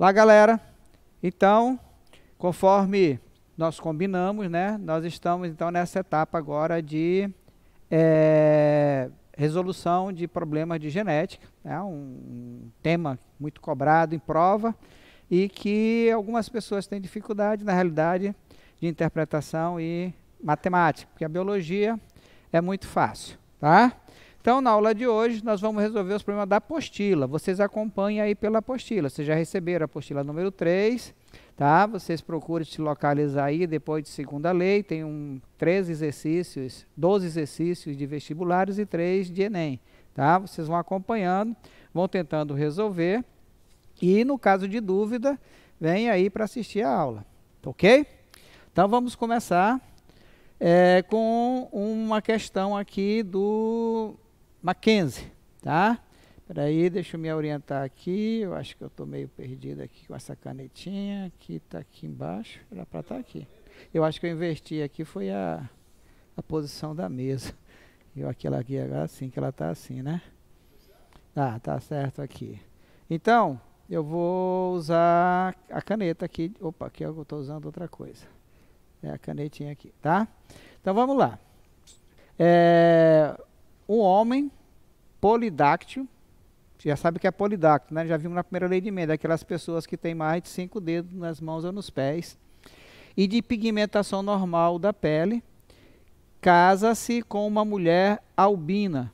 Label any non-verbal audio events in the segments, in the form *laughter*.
Lá, galera. Então, conforme nós combinamos, né? Nós estamos então nessa etapa agora de é, resolução de problemas de genética, né? um tema muito cobrado em prova e que algumas pessoas têm dificuldade, na realidade, de interpretação e matemática, porque a biologia é muito fácil, tá? Então, na aula de hoje, nós vamos resolver os problemas da apostila. Vocês acompanhem aí pela apostila. Vocês já receberam a apostila número 3, tá? Vocês procurem se localizar aí depois de segunda lei. Tem um, três exercícios, 12 exercícios de vestibulares e 3 de Enem, tá? Vocês vão acompanhando, vão tentando resolver. E, no caso de dúvida, vem aí para assistir a aula, ok? Então, vamos começar... É, com uma questão aqui do Mackenzie, tá? Espera aí, deixa eu me orientar aqui. Eu acho que eu estou meio perdido aqui com essa canetinha. Aqui está aqui embaixo. Era para estar tá aqui. Eu acho que eu inverti aqui, foi a, a posição da mesa. Eu aqui, agora assim que ela está assim, né? Tá, ah, tá certo aqui. Então, eu vou usar a caneta aqui. Opa, aqui eu estou usando outra coisa. É a canetinha aqui, tá? Então vamos lá. É, um homem polidáctil, já sabe que é polidáctil, né? já vimos na primeira lei de Mendel, aquelas pessoas que têm mais de cinco dedos nas mãos ou nos pés, e de pigmentação normal da pele, casa-se com uma mulher albina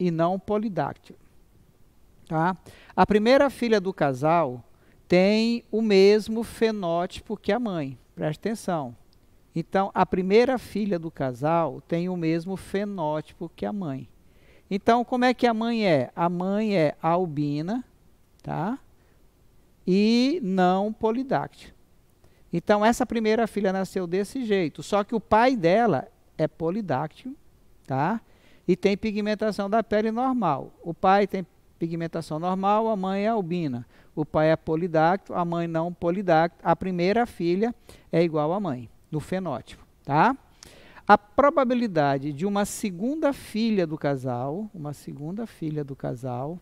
e não polidáctil. Tá? A primeira filha do casal tem o mesmo fenótipo que a mãe, preste atenção. Então, a primeira filha do casal tem o mesmo fenótipo que a mãe. Então, como é que a mãe é? A mãe é albina, tá? E não polidáctil. Então, essa primeira filha nasceu desse jeito, só que o pai dela é polidáctil, tá? E tem pigmentação da pele normal. O pai tem pigmentação normal, a mãe é albina. O pai é polidáctil, a mãe não polidáctil. A primeira filha é igual à mãe, no fenótipo, tá? a probabilidade de uma segunda filha do casal, uma segunda filha do casal,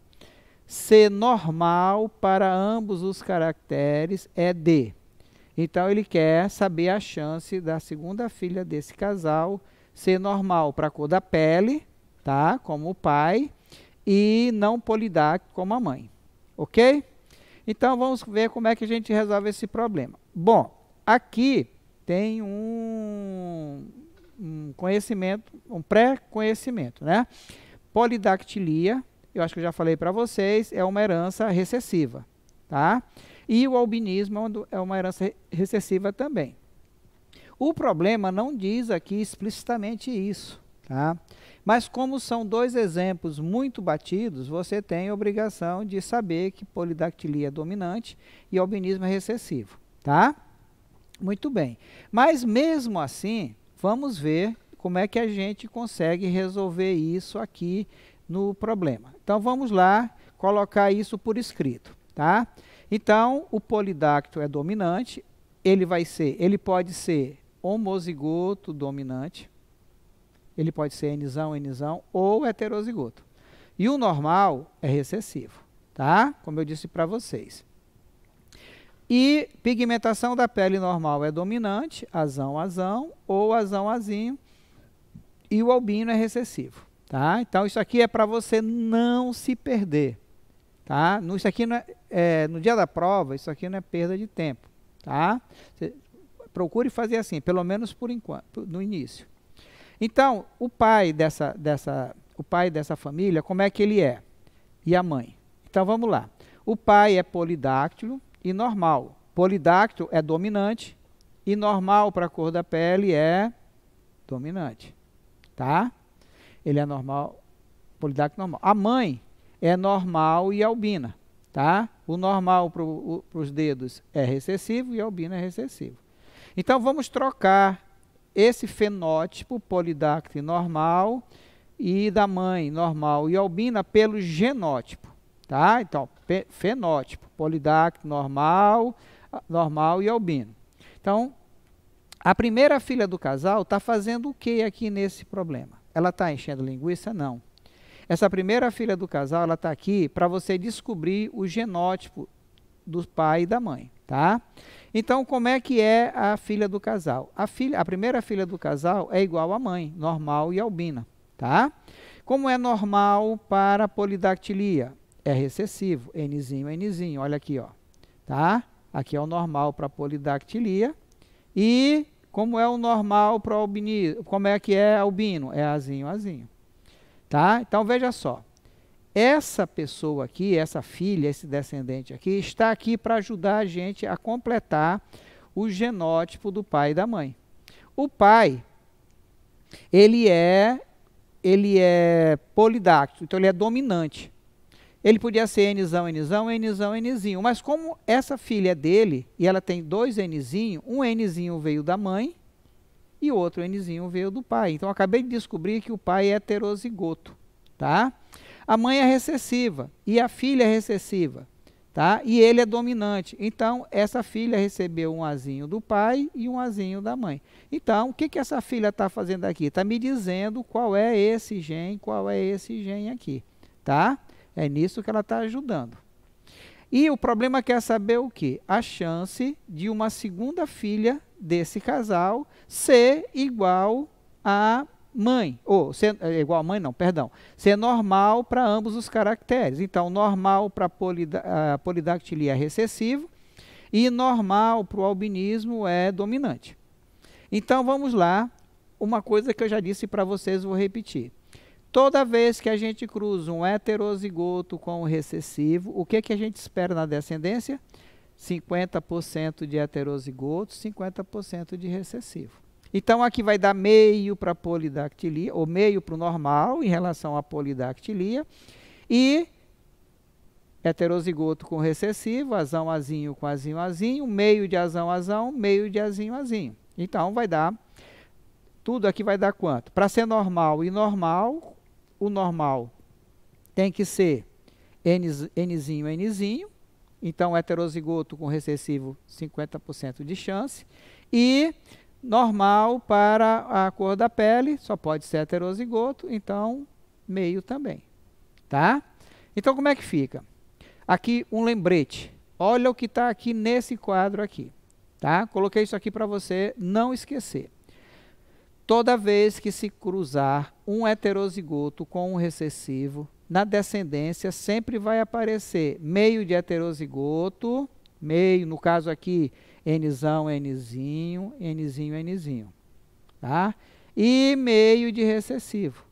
ser normal para ambos os caracteres é D. Então ele quer saber a chance da segunda filha desse casal ser normal para a cor da pele, tá? Como o pai e não polidar como a mãe, ok? Então vamos ver como é que a gente resolve esse problema. Bom, aqui tem um um conhecimento, um pré-conhecimento, né? Polidactilia, eu acho que eu já falei para vocês, é uma herança recessiva, tá? E o albinismo é, é uma herança recessiva também. O problema não diz aqui explicitamente isso, tá? Mas como são dois exemplos muito batidos, você tem a obrigação de saber que polidactilia é dominante e albinismo é recessivo, tá? Muito bem. Mas mesmo assim, Vamos ver como é que a gente consegue resolver isso aqui no problema. Então vamos lá colocar isso por escrito, tá? Então o polidacto é dominante, ele vai ser, ele pode ser homozigoto dominante, ele pode ser enisão, enisão ou heterozigoto. E o normal é recessivo, tá? Como eu disse para vocês. E pigmentação da pele normal é dominante, azão, azão, ou azão, azinho, e o albino é recessivo. Tá? Então, isso aqui é para você não se perder. Tá? No, isso aqui é, é, no dia da prova, isso aqui não é perda de tempo. Tá? Você procure fazer assim, pelo menos por enquanto, no início. Então, o pai dessa, dessa, o pai dessa família, como é que ele é? E a mãe? Então, vamos lá. O pai é polidáctilo, e normal. Polidacto é dominante e normal para a cor da pele é dominante. Tá? Ele é normal, polidacto normal. A mãe é normal e albina. Tá? O normal para os dedos é recessivo e albina é recessivo. Então vamos trocar esse fenótipo polidacte normal e da mãe normal e albina pelo genótipo. Tá? Então, fenótipo, polidacto normal, normal e albino. Então, a primeira filha do casal está fazendo o que aqui nesse problema? Ela está enchendo linguiça? Não. Essa primeira filha do casal, ela está aqui para você descobrir o genótipo do pai e da mãe, tá? Então, como é que é a filha do casal? A, filha, a primeira filha do casal é igual à mãe, normal e albina, tá? Como é normal para polidactilia? é recessivo. Nzinho, Nzinho, olha aqui, ó. Tá? Aqui é o normal para polidactilia. E como é o normal para albinismo? Como é que é albino? É azinho, azinho. Tá? Então veja só. Essa pessoa aqui, essa filha, esse descendente aqui, está aqui para ajudar a gente a completar o genótipo do pai e da mãe. O pai, ele é ele é polidáctico, então ele é dominante. Ele podia ser Nzão, Nzão, Nzão, Nzinho. Mas como essa filha é dele e ela tem dois Nzinho, um Nzinho veio da mãe e outro Nzinho veio do pai. Então acabei de descobrir que o pai é heterozigoto, tá? A mãe é recessiva e a filha é recessiva, tá? E ele é dominante. Então essa filha recebeu um azinho do pai e um azinho da mãe. Então o que que essa filha está fazendo aqui? Está me dizendo qual é esse gene, qual é esse gene aqui, tá? É nisso que ela está ajudando. E o problema quer saber o que? A chance de uma segunda filha desse casal ser igual à mãe. Ou ser, é, igual à mãe, não, perdão. Ser normal para ambos os caracteres. Então, normal para a polidactilia é recessivo e normal para o albinismo é dominante. Então, vamos lá. Uma coisa que eu já disse para vocês, vou repetir. Toda vez que a gente cruza um heterozigoto com um recessivo, o que, que a gente espera na descendência? 50% de heterozigoto, 50% de recessivo. Então aqui vai dar meio para a polidactilia, ou meio para o normal em relação à polidactilia, e heterozigoto com recessivo, azão, azinho com azinho, azinho, meio de azão, azão, meio de azinho, azinho. Então vai dar, tudo aqui vai dar quanto? Para ser normal e normal, o normal tem que ser Nzinho, Nzinho, então heterozigoto com recessivo 50% de chance, e normal para a cor da pele, só pode ser heterozigoto, então meio também, tá? Então como é que fica? Aqui um lembrete, olha o que está aqui nesse quadro aqui, tá? Coloquei isso aqui para você não esquecer. Toda vez que se cruzar um heterozigoto com um recessivo, na descendência sempre vai aparecer meio de heterozigoto, meio, no caso aqui, Nzão, Nzinho, Nzinho, Nzinho. Tá? E meio de recessivo.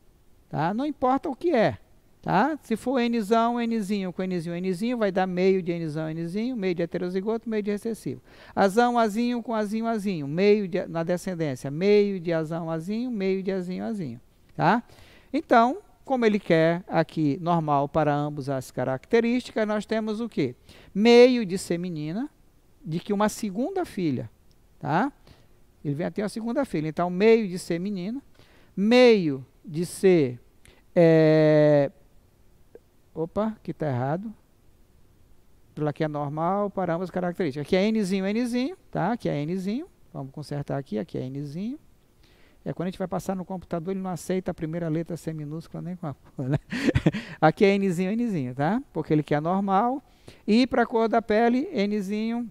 Tá? Não importa o que é. Tá? Se for nzão, nzinho com nzinho, nzinho, vai dar meio de nzão, nzinho, meio de heterozigoto, meio de recessivo. Azão, azinho com azinho, azinho, meio de, na descendência, meio de azão, azinho, meio de azinho, azinho. Tá? Então, como ele quer aqui normal para ambos as características, nós temos o quê? Meio de ser menina, de que uma segunda filha, tá? Ele vem a ter a segunda filha. Então, meio de ser menina, meio de ser é, Opa, que está errado. Aquilo aqui é normal, ambas as características. Aqui é nzinho, nzinho, tá? Aqui é nzinho. Vamos consertar aqui, aqui é nzinho. É quando a gente vai passar no computador, ele não aceita a primeira letra sem minúscula nem com a cor, *laughs* né? Aqui é nzinho, nzinho, tá? Porque ele quer normal. E para a cor da pele, nzinho,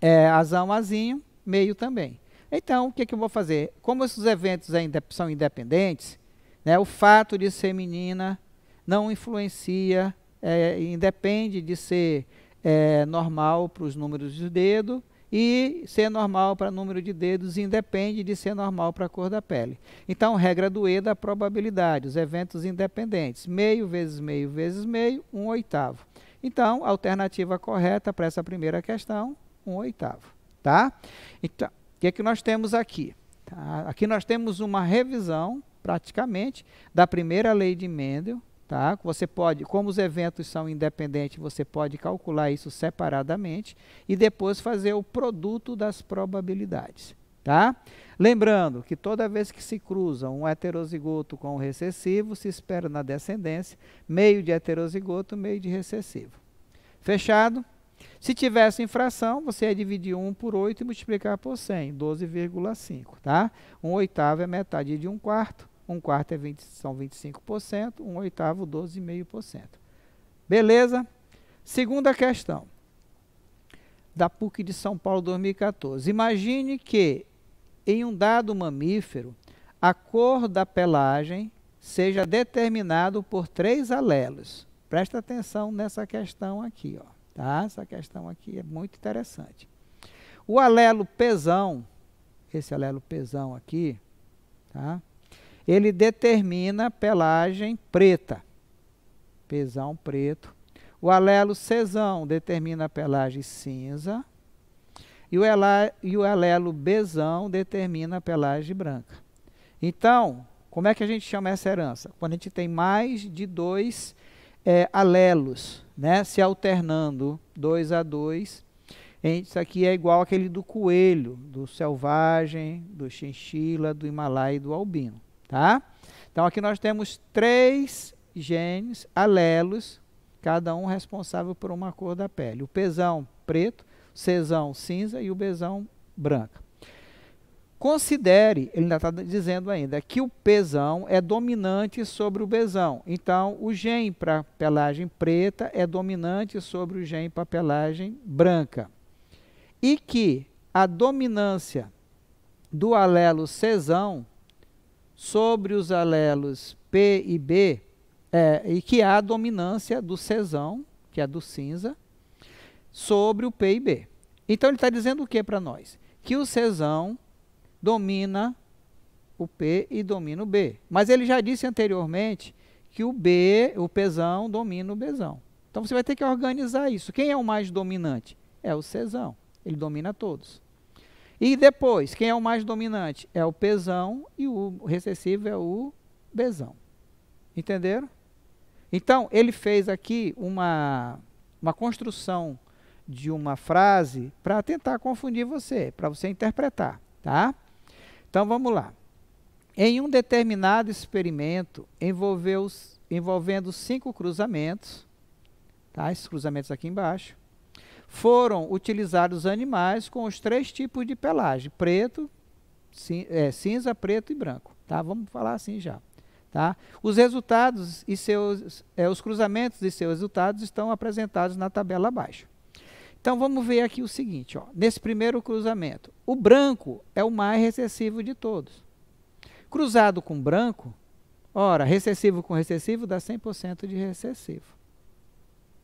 é, azão, azinho, meio também. Então, o que, que eu vou fazer? Como esses eventos ainda são independentes, né, o fato de ser menina não influencia, é, independe de ser é, normal para os números de dedo e ser normal para número de dedos independe de ser normal para a cor da pele. Então, regra do E da probabilidade, os eventos independentes, meio vezes meio vezes meio, um oitavo. Então, alternativa correta para essa primeira questão, um oitavo. Tá? Então, o que é que nós temos aqui? Tá? Aqui nós temos uma revisão, praticamente, da primeira lei de Mendel, Tá? Você pode, como os eventos são independentes, você pode calcular isso separadamente e depois fazer o produto das probabilidades. Tá? Lembrando que toda vez que se cruza um heterozigoto com um recessivo, se espera na descendência meio de heterozigoto, meio de recessivo. Fechado? Se tivesse infração, você ia dividir 1 por 8 e multiplicar por 100, 12,5. Tá? Um oitavo é metade de um quarto um quarto é 20, são 25%, um oitavo 12,5%. Beleza? Segunda questão, da PUC de São Paulo 2014. Imagine que em um dado mamífero, a cor da pelagem seja determinado por três alelos. Presta atenção nessa questão aqui, ó, tá? Essa questão aqui é muito interessante. O alelo pesão, esse alelo pesão aqui, tá? ele determina pelagem preta, pesão preto. O alelo cesão determina pelagem cinza. E o, ela, e o alelo besão determina pelagem branca. Então, como é que a gente chama essa herança? Quando a gente tem mais de dois é, alelos, né, se alternando dois a dois, isso aqui é igual aquele do coelho, do selvagem, do chinchila, do himalaia e do albino tá? Então aqui nós temos três genes alelos, cada um responsável por uma cor da pele. O pesão preto, o cesão cinza e o besão branca. Considere, ele ainda está dizendo ainda, que o pesão é dominante sobre o besão. Então, o gene para pelagem preta é dominante sobre o gene para pelagem branca. E que a dominância do alelo cesão sobre os alelos P e B, é, e que há a dominância do cesão, que é do cinza, sobre o P e B. Então ele está dizendo o que para nós? Que o cesão domina o P e domina o B. Mas ele já disse anteriormente que o B, o pesão, domina o Bzão. Então você vai ter que organizar isso. Quem é o mais dominante? É o cesão. Ele domina todos. E depois, quem é o mais dominante? É o pesão e o recessivo é o besão. Entenderam? Então, ele fez aqui uma, uma construção de uma frase para tentar confundir você, para você interpretar, tá? Então, vamos lá. Em um determinado experimento, envolveu, envolvendo cinco cruzamentos, tá? Esses cruzamentos aqui embaixo, foram utilizados animais com os três tipos de pelagem, preto, cin é, cinza, preto e branco. Tá? Vamos falar assim já. Tá? Os resultados e seus, é, os cruzamentos e seus resultados estão apresentados na tabela abaixo. Então vamos ver aqui o seguinte, ó, nesse primeiro cruzamento, o branco é o mais recessivo de todos. Cruzado com branco, ora, recessivo com recessivo dá 100% de recessivo.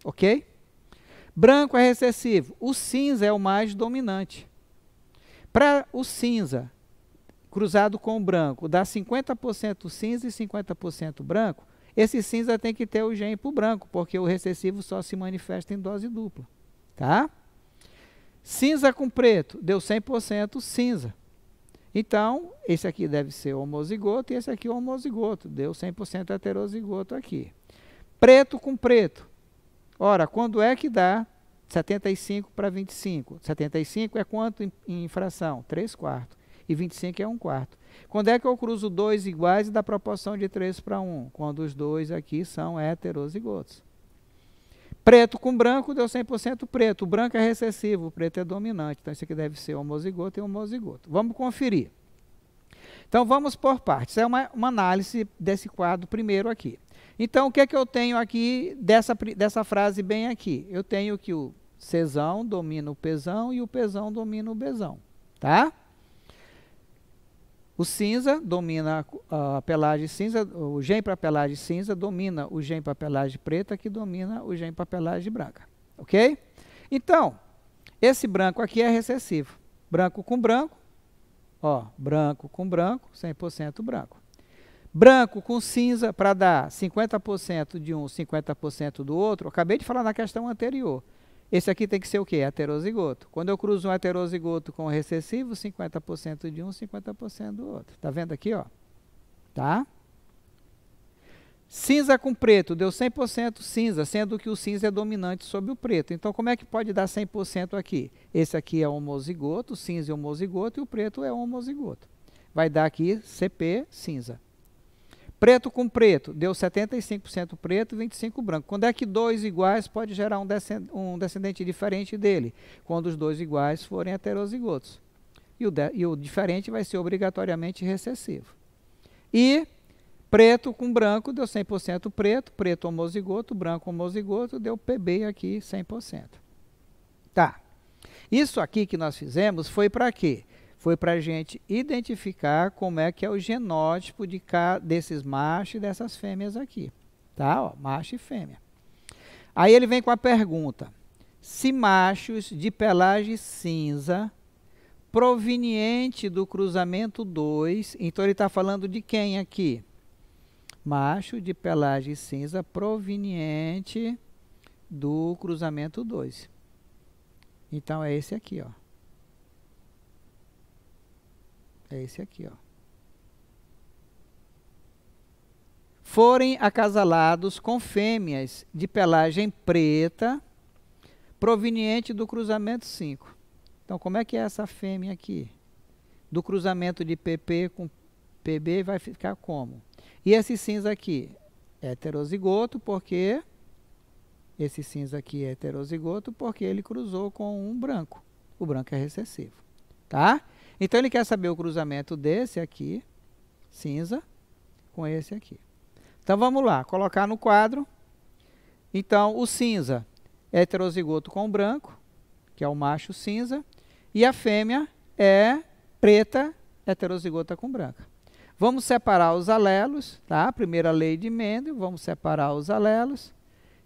Ok? Branco é recessivo. O cinza é o mais dominante. Para o cinza, cruzado com o branco, dá 50% cinza e 50% branco, esse cinza tem que ter o gene para o branco, porque o recessivo só se manifesta em dose dupla. Tá? Cinza com preto, deu 100% cinza. Então, esse aqui deve ser homozigoto e esse aqui homozigoto, deu 100% heterozigoto aqui. Preto com preto, Ora, quando é que dá 75 para 25? 75 é quanto em, fração? 3 quartos. E 25 é 1 quarto. Quando é que eu cruzo dois iguais e dá proporção de 3 para 1? Quando os dois aqui são heterozigotos. Preto com branco deu 100% preto. O branco é recessivo, o preto é dominante. Então, isso aqui deve ser homozigoto e homozigoto. Vamos conferir. Então, vamos por partes. É uma, uma análise desse quadro primeiro aqui. Então, o que é que eu tenho aqui dessa, dessa frase bem aqui? Eu tenho que o cesão domina o pesão e o pesão domina o besão, tá? O cinza domina a, pelagem cinza, o gem para pelagem cinza domina o gene para pelagem preta que domina o gene para pelagem branca, ok? Então, esse branco aqui é recessivo. Branco com branco, ó, branco com branco, 100% branco branco com cinza para dar 50% de um, 50% do outro. Acabei de falar na questão anterior. Esse aqui tem que ser o quê? Heterozigoto. Quando eu cruzo um heterozigoto com um recessivo, 50% de um, 50% do outro. Tá vendo aqui, ó? Tá? Cinza com preto deu 100% cinza, sendo que o cinza é dominante sobre o preto. Então, como é que pode dar 100% aqui? Esse aqui é homozigoto, cinza é homozigoto e o preto é homozigoto. Vai dar aqui CP cinza. Preto com preto, deu 75% preto e 25% branco. Quando é que dois iguais pode gerar um, um descendente diferente dele? Quando os dois iguais forem heterozigotos. E o, e o diferente vai ser obrigatoriamente recessivo. E preto com branco deu 100% preto, preto homozigoto, branco homozigoto, deu PB aqui 100%. Tá. Isso aqui que nós fizemos foi para quê? foi para a gente identificar como é que é o genótipo de desses machos e dessas fêmeas aqui. Tá? Ó, macho e fêmea. Aí ele vem com a pergunta: se machos de pelagem cinza proveniente do cruzamento 2, então ele está falando de quem aqui? Macho de pelagem cinza proveniente do cruzamento 2. Então é esse aqui, ó. É esse aqui, ó. Forem acasalados com fêmeas de pelagem preta, proveniente do cruzamento 5. Então, como é que é essa fêmea aqui? Do cruzamento de PP com PB vai ficar como? E esse cinza aqui? Heterozigoto, porque esse cinza aqui é heterozigoto porque ele cruzou com um branco. O branco é recessivo, tá? Então ele quer saber o cruzamento desse aqui, cinza, com esse aqui. Então vamos lá, colocar no quadro. Então o cinza é heterozigoto com branco, que é o macho cinza, e a fêmea é preta heterozigota com branca. Vamos separar os alelos, tá? Primeira lei de Mendel, vamos separar os alelos.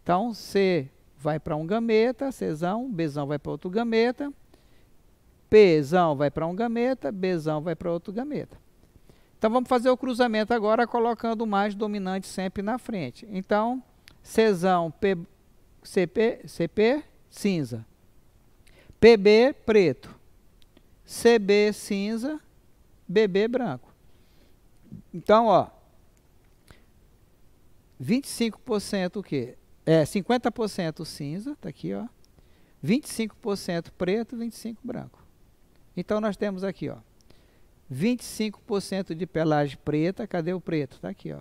Então C vai para um gameta, Czão, Bzão vai para outro gameta. Pzão vai para um gameta, Bzão vai para outro gameta. Então vamos fazer o cruzamento agora colocando o mais dominante sempre na frente. Então, Czão, P, CP, CP, cinza. PB, preto. CB, cinza. BB, branco. Então, ó, 25% o quê? É, 50% cinza, tá aqui, ó. 25% preto, 25% branco. Então nós temos aqui, ó, 25% de pelagem preta. Cadê o preto? Está aqui, ó.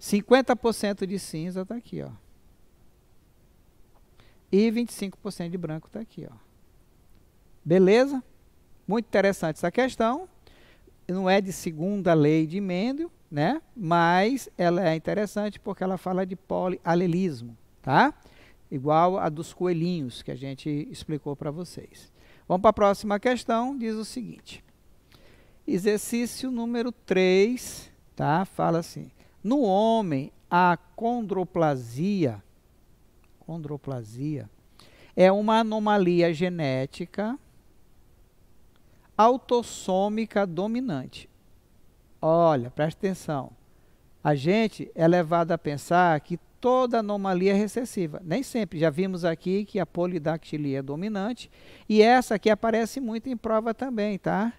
50% de cinza está aqui, ó. E 25% de branco está aqui, ó. Beleza? Muito interessante essa questão. Não é de segunda lei de Mendel, né? Mas ela é interessante porque ela fala de polialelismo, tá? igual a dos coelhinhos que a gente explicou para vocês. Vamos para a próxima questão, diz o seguinte. Exercício número 3, tá? Fala assim: No homem a condroplasia condroplasia é uma anomalia genética autossômica dominante. Olha, presta atenção. A gente é levado a pensar que toda anomalia recessiva. Nem sempre, já vimos aqui que a polidactilia é dominante, e essa aqui aparece muito em prova também, tá?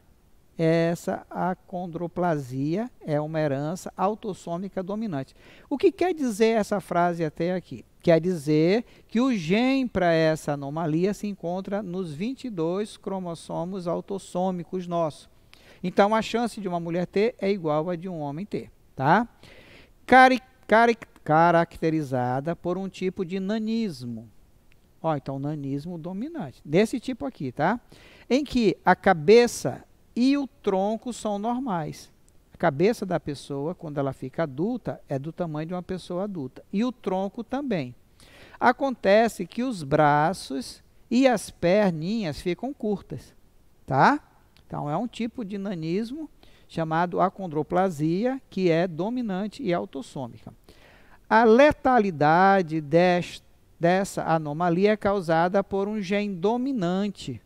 Essa acondroplasia é uma herança autossômica dominante. O que quer dizer essa frase até aqui? Quer dizer que o gene para essa anomalia se encontra nos 22 cromossomos autossômicos nossos. Então a chance de uma mulher ter é igual a de um homem ter, tá? Cari cari caracterizada por um tipo de nanismo. Ó, então nanismo dominante, desse tipo aqui, tá? Em que a cabeça e o tronco são normais. A cabeça da pessoa, quando ela fica adulta, é do tamanho de uma pessoa adulta. E o tronco também. Acontece que os braços e as perninhas ficam curtas, tá? Então é um tipo de nanismo chamado acondroplasia, que é dominante e autossômica. A letalidade desta, dessa anomalia é causada por um gene dominante.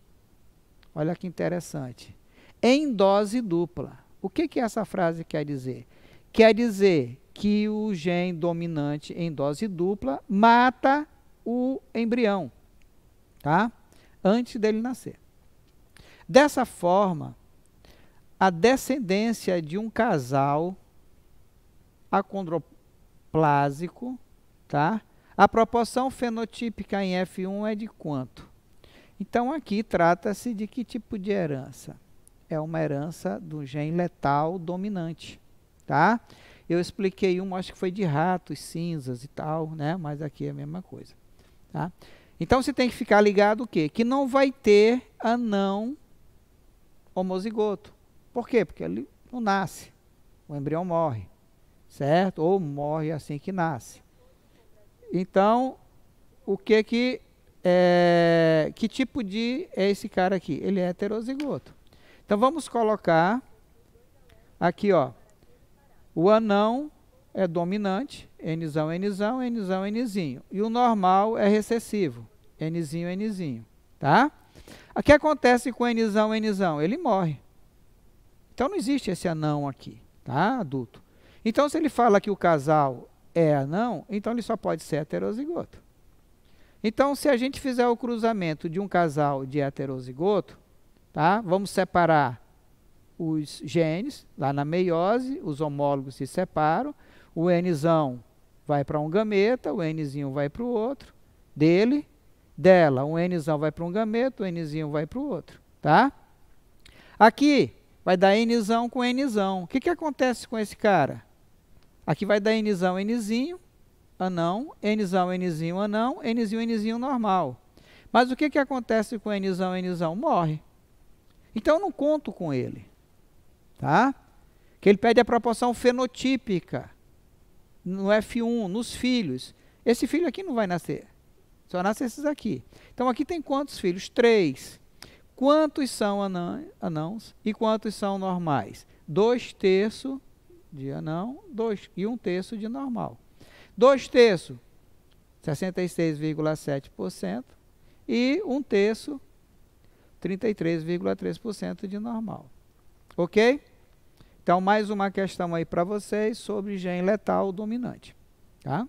Olha que interessante. Em dose dupla. O que, que essa frase quer dizer? Quer dizer que o gene dominante em dose dupla mata o embrião, tá? Antes dele nascer. Dessa forma, a descendência de um casal plásico, tá? A proporção fenotípica em F1 é de quanto? Então aqui trata-se de que tipo de herança? É uma herança do gene letal dominante, tá? Eu expliquei uma, acho que foi de ratos, cinzas e tal, né? Mas aqui é a mesma coisa, tá? Então você tem que ficar ligado o quê? Que não vai ter anão homozigoto. Por quê? Porque ele não nasce, o embrião morre certo? Ou morre assim que nasce. Então, o que que é, que tipo de é esse cara aqui? Ele é heterozigoto. Então vamos colocar aqui, ó. O anão é dominante, nzão, nzão, nzão, nzinho. E o normal é recessivo, nzinho, nzinho, tá? O que acontece com nzão, nzão? Ele morre. Então não existe esse anão aqui, tá, adulto. Então, se ele fala que o casal é anão, então ele só pode ser heterozigoto. Então, se a gente fizer o cruzamento de um casal de heterozigoto, tá? vamos separar os genes, lá na meiose, os homólogos se separam, o N vai para um gameta, o N vai para o outro, dele, dela, um N vai para um gameta, o N vai para o outro, tá? Aqui vai dar N com N. O que, que acontece com esse cara? Aqui vai dar nzão, nzinho, anão, nzão, nzinho, anão, nzinho, nzinho normal. Mas o que, que acontece com nzão, nzão? Morre. Então eu não conto com ele. Tá? Que ele pede a proporção fenotípica no F1, nos filhos. Esse filho aqui não vai nascer. Só nasce esses aqui. Então aqui tem quantos filhos? Três. Quantos são anãos e quantos são normais? Dois terços dia não, dois, e um terço de normal. Dois terços, 66,7%, e um terço, 33,3% de normal. Ok? Então, mais uma questão aí para vocês sobre gene letal dominante. Tá?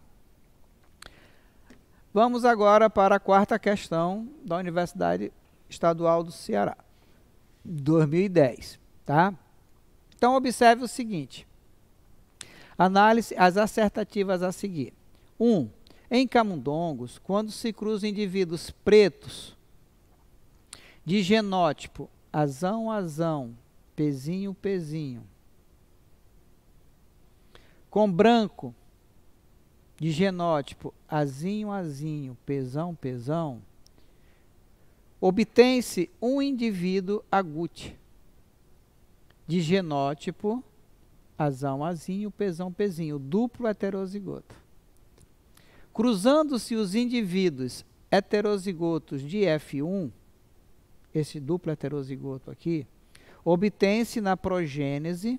Vamos agora para a quarta questão da Universidade Estadual do Ceará, 2010. Tá? Então, observe o seguinte. Análise as assertativas a seguir. 1. Um, em camundongos, quando se cruzam indivíduos pretos de genótipo azão, azão, pezinho, pezinho, com branco de genótipo azinho, azinho, pesão, pesão, obtém-se um indivíduo agute de genótipo azão, azinho, pesão, pezinho, duplo heterozigoto. Cruzando-se os indivíduos heterozigotos de F1, esse duplo heterozigoto aqui, obtém-se na progênese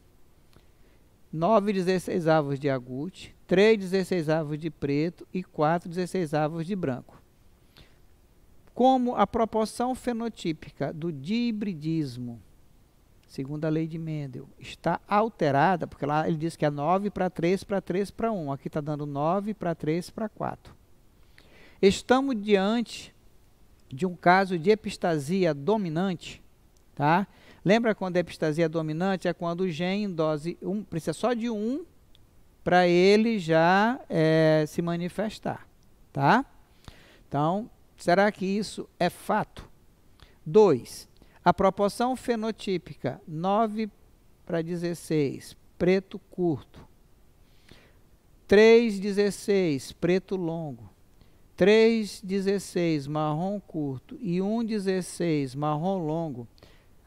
9 16 avos de agute, 3 16 avos de preto e 4 16 avos de branco. Como a proporção fenotípica do dibridismo segundo a lei de Mendel, está alterada, porque lá ele diz que é 9 para 3 para 3 para 1. Aqui está dando 9 para 3 para 4. Estamos diante de um caso de epistasia dominante, tá? Lembra quando a epistasia dominante é quando o gene em dose 1, precisa só de 1 para ele já é, se manifestar, tá? Então, será que isso é fato? 2. A proporção fenotípica 9 para 16, preto curto. 3,16 preto longo. 3,16 marrom curto e 1,16 marrom longo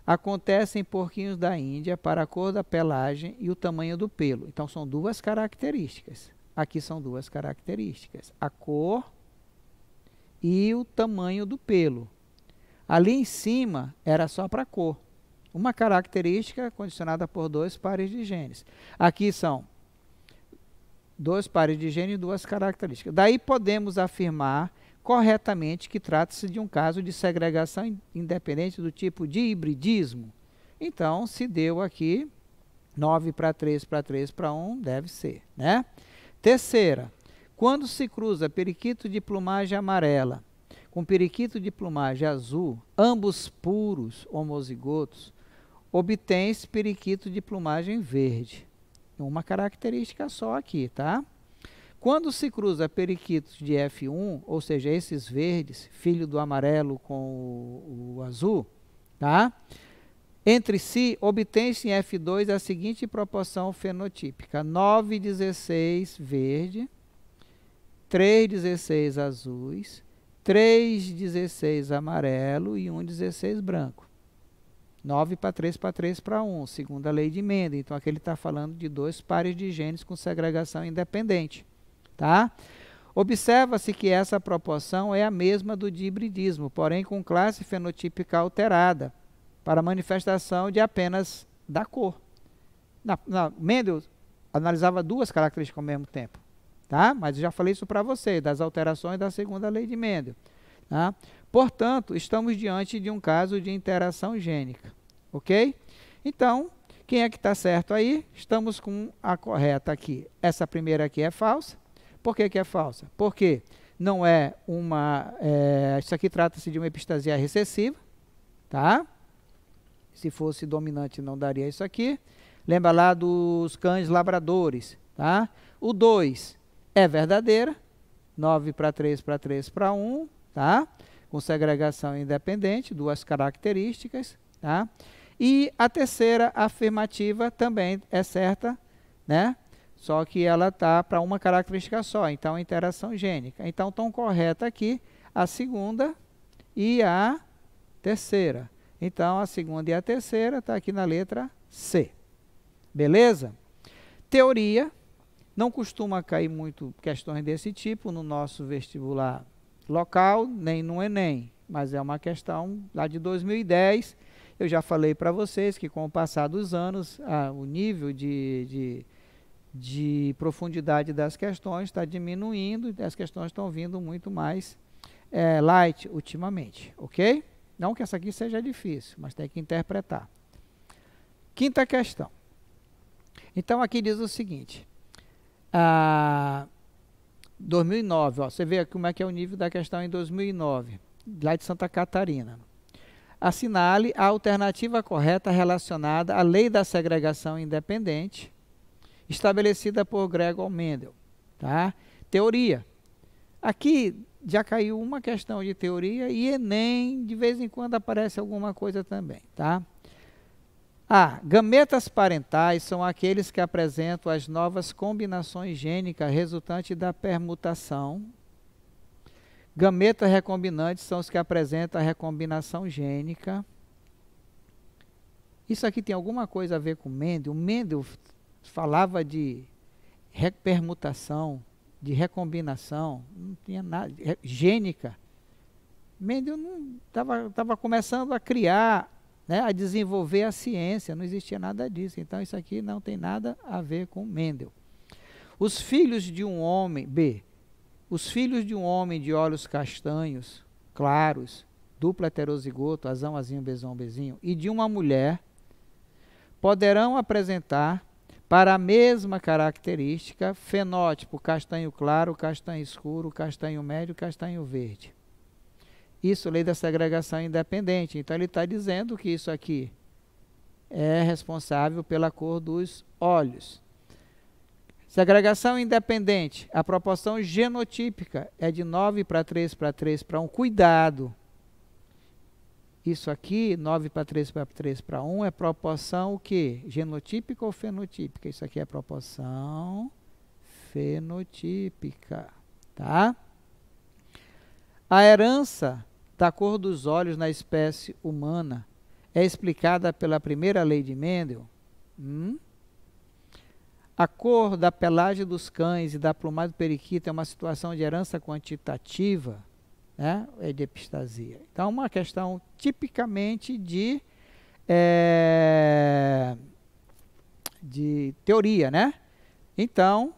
acontecem em porquinhos da Índia para a cor da pelagem e o tamanho do pelo. Então são duas características. Aqui são duas características: a cor e o tamanho do pelo. Ali em cima era só para cor. Uma característica condicionada por dois pares de genes. Aqui são dois pares de genes e duas características. Daí podemos afirmar corretamente que trata-se de um caso de segregação independente do tipo de hibridismo. Então, se deu aqui 9 para 3 para 3 para 1, deve ser. Né? Terceira, quando se cruza periquito de plumagem amarela com periquito de plumagem azul, ambos puros, homozigotos, obtém-se periquito de plumagem verde. É uma característica só aqui, tá? Quando se cruza periquitos de F1, ou seja, esses verdes, filho do amarelo com o, o azul, tá? Entre si, obtém-se em F2 a seguinte proporção fenotípica: 9,16 verde, 3,16 azuis, 3 16 amarelo e 1 16 branco. 9 para 3 para 3 para 1, segundo a lei de Mendel. Então aqui ele está falando de dois pares de genes com segregação independente. Tá? Observa-se que essa proporção é a mesma do de hibridismo, porém com classe fenotípica alterada, para manifestação de apenas da cor. Na, na, Mendel analisava duas características ao mesmo tempo. Tá? Mas eu já falei isso para você, das alterações da segunda lei de Mendel. Tá? Portanto, estamos diante de um caso de interação gênica. Ok? Então, quem é que está certo aí? Estamos com a correta aqui. Essa primeira aqui é falsa. Por que, que é falsa? Porque não é uma. É, isso aqui trata-se de uma epistasia recessiva. Tá? Se fosse dominante, não daria isso aqui. Lembra lá dos cães labradores. Tá? O 2 é verdadeira. 9 para 3 para 3 para 1, tá? Com segregação independente, duas características, tá? E a terceira afirmativa também é certa, né? Só que ela tá para uma característica só, então interação gênica. Então estão correta aqui a segunda e a terceira. Então a segunda e a terceira está aqui na letra C. Beleza? Teoria não costuma cair muito questões desse tipo no nosso vestibular local, nem no Enem, mas é uma questão lá de 2010. Eu já falei para vocês que com o passar dos anos, ah, o nível de, de de profundidade das questões está diminuindo e as questões estão vindo muito mais é, light ultimamente, ok? Não que essa aqui seja difícil, mas tem que interpretar. Quinta questão. Então aqui diz o seguinte: ah, 2009, ó, você vê como é que é o nível da questão em 2009, lá de Santa Catarina. Assinale a alternativa correta relacionada à lei da segregação independente, estabelecida por Gregor Mendel. Tá? Teoria. Aqui já caiu uma questão de teoria e Enem, de vez em quando aparece alguma coisa também. Tá? A. Ah, gametas parentais são aqueles que apresentam as novas combinações gênicas resultante da permutação. Gametas recombinantes são os que apresentam a recombinação gênica. Isso aqui tem alguma coisa a ver com Mendel? Mendel falava de permutação, de recombinação, não tinha nada, gênica. Mendel estava começando a criar né, a desenvolver a ciência. Não existia nada disso. Então, isso aqui não tem nada a ver com Mendel. Os filhos de um homem, B, os filhos de um homem de olhos castanhos, claros, duplo heterozigoto, azão, azinho, bezão bezinho, e de uma mulher, poderão apresentar para a mesma característica fenótipo castanho claro, castanho escuro, castanho médio, castanho verde. Isso, lei da segregação independente. Então, ele está dizendo que isso aqui é responsável pela cor dos olhos. Segregação independente, a proporção genotípica é de 9 para 3 para 3 para 1. Cuidado! Isso aqui, 9 para 3 para 3 para 1, é proporção o quê? Genotípica ou fenotípica? Isso aqui é proporção fenotípica, tá? A herança da cor dos olhos na espécie humana é explicada pela primeira lei de Mendel? Hum? A cor da pelagem dos cães e da plumagem do periquito é uma situação de herança quantitativa, né? é de epistasia. Então, uma questão tipicamente de, é, de teoria. Né? Então,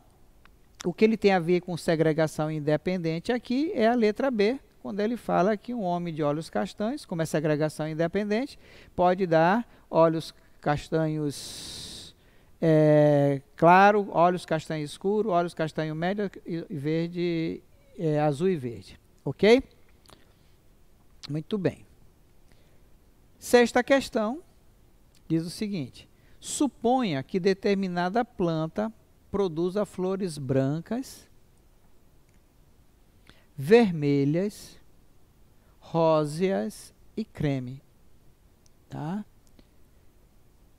o que ele tem a ver com segregação independente aqui é a letra B, quando ele fala que um homem de olhos castanhos, como é segregação independente, pode dar olhos castanhos é, claro, olhos castanhos escuro, olhos castanho médio e verde, é, azul e verde. Ok? Muito bem. Sexta questão diz o seguinte: suponha que determinada planta produza flores brancas vermelhas, róseas e creme. Tá?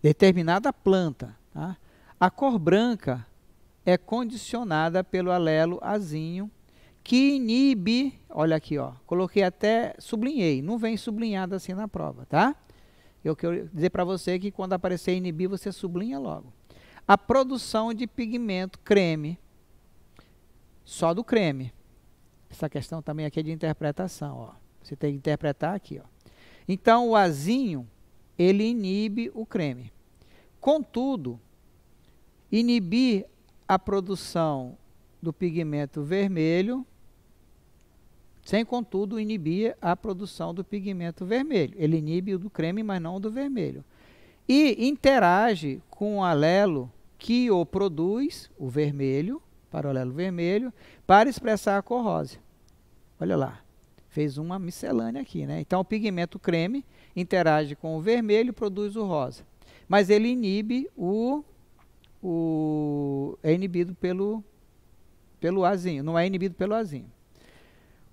Determinada planta. Tá? A cor branca é condicionada pelo alelo azinho, que inibe, olha aqui, ó, coloquei até, sublinhei, não vem sublinhado assim na prova, tá? Eu quero dizer para você que quando aparecer inibir, você sublinha logo. A produção de pigmento creme, só do creme, essa questão também aqui é de interpretação. Ó. Você tem que interpretar aqui. Ó. Então, o azinho, ele inibe o creme. Contudo, inibir a produção do pigmento vermelho, sem contudo inibir a produção do pigmento vermelho. Ele inibe o do creme, mas não o do vermelho. E interage com o alelo que o produz, o vermelho, paralelo vermelho, para expressar a cor rosa. Olha lá, fez uma miscelânea aqui, né? Então o pigmento creme interage com o vermelho, produz o rosa. Mas ele inibe o, o é inibido pelo pelo azinho, não é inibido pelo azinho.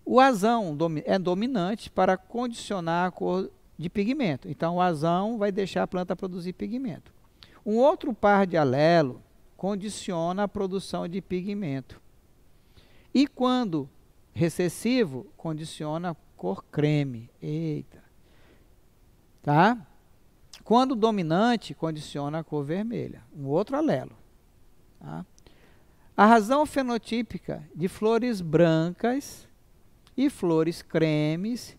O azão domi é dominante para condicionar a cor de pigmento. Então o azão vai deixar a planta produzir pigmento. Um outro par de alelo condiciona a produção de pigmento. E quando recessivo, condiciona cor creme. Eita. Tá? Quando dominante, condiciona a cor vermelha. Um outro alelo. Tá? A razão fenotípica de flores brancas e flores cremes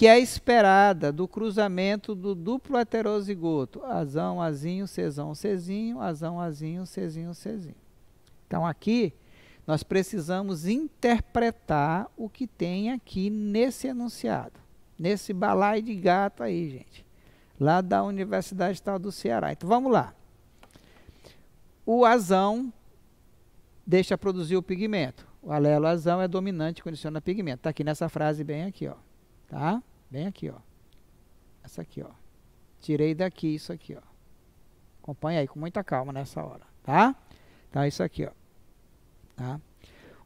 que é esperada do cruzamento do duplo heterozigoto, azão, azinho, cesão, cesinho azão, azinho, cesinho cesinho. Então aqui nós precisamos interpretar o que tem aqui nesse enunciado, nesse balai de gato aí, gente, lá da Universidade Estadual do Ceará. Então vamos lá. O azão deixa produzir o pigmento. O alelo azão é dominante, condiciona pigmento. Está aqui nessa frase bem aqui, ó. Tá? Bem aqui, ó. Essa aqui, ó. Tirei daqui isso aqui, ó. Acompanha aí com muita calma nessa hora, tá? Então, é isso aqui, ó. Tá?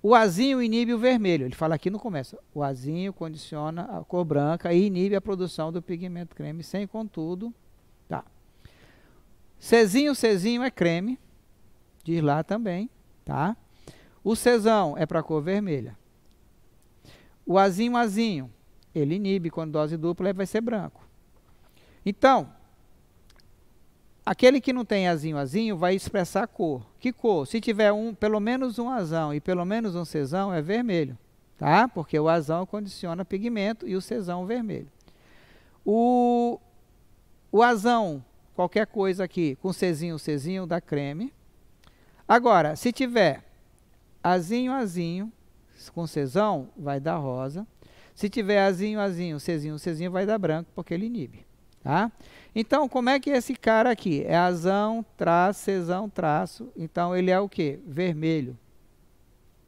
O azinho inibe o vermelho. Ele fala aqui no começo. O azinho condiciona a cor branca e inibe a produção do pigmento creme, sem contudo. Tá. Cezinho, cezinho é creme. Diz lá também, tá? O cesão é para cor vermelha. O azinho, azinho ele inibe, quando dose dupla vai ser branco. Então, aquele que não tem azinho azinho vai expressar cor. Que cor? Se tiver um, pelo menos um azão e pelo menos um cesão é vermelho, tá? Porque o azão condiciona pigmento e o cesão vermelho. O, o azão, qualquer coisa aqui, com cesinho cesinho dá creme. Agora, se tiver azinho, azinho, com cesão, vai dar rosa. Se tiver azinho, azinho, cesinho cesinho vai dar branco, porque ele inibe. Tá? Então, como é que é esse cara aqui? É azão, traço, cesão, traço. Então, ele é o quê? Vermelho.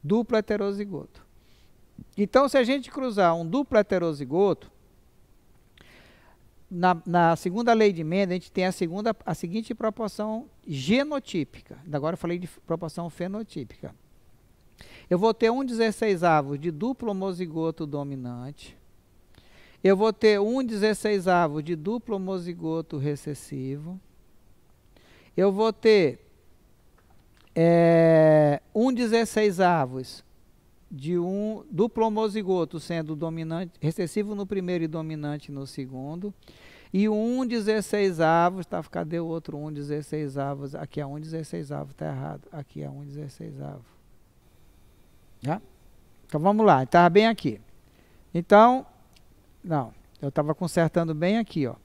Duplo heterozigoto. Então, se a gente cruzar um duplo heterozigoto, na, na, segunda lei de Mendel, a gente tem a, segunda, a seguinte proporção genotípica. Agora eu falei de proporção fenotípica. Eu vou ter um 16 avos de duplo homozigoto dominante. Eu vou ter um 16 avos de duplo homozigoto recessivo. Eu vou ter é, um 16 avos de um duplo homozigoto sendo dominante, recessivo no primeiro e dominante no segundo. E um 16 avos, tá, cadê o outro um 16 avos? Aqui é um 16 avos, está errado. Aqui é um 16 avos. Né? Então vamos lá, estava tá bem aqui. Então, não, eu estava consertando bem aqui, ó.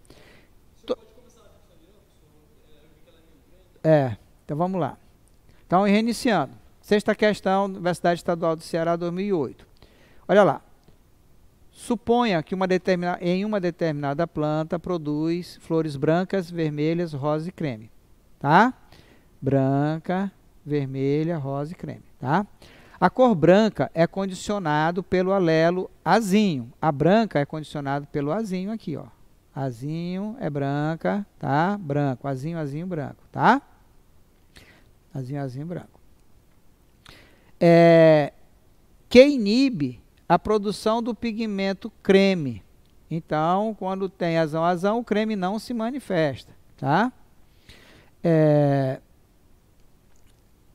É, então vamos lá. Então, reiniciando. Sexta questão, Universidade Estadual do Ceará, 2008. Olha lá. Suponha que uma em uma determinada planta produz flores brancas, vermelhas, rosa e creme. Tá? Branca, vermelha, rosa e creme. Tá? A cor branca é condicionado pelo alelo azinho. A branca é condicionado pelo azinho aqui, ó. Azinho é branca, tá? Branco, azinho, azinho, branco, tá? Azinho, azinho, branco. É, que inibe a produção do pigmento creme. Então, quando tem azão, azão, o creme não se manifesta, tá? É,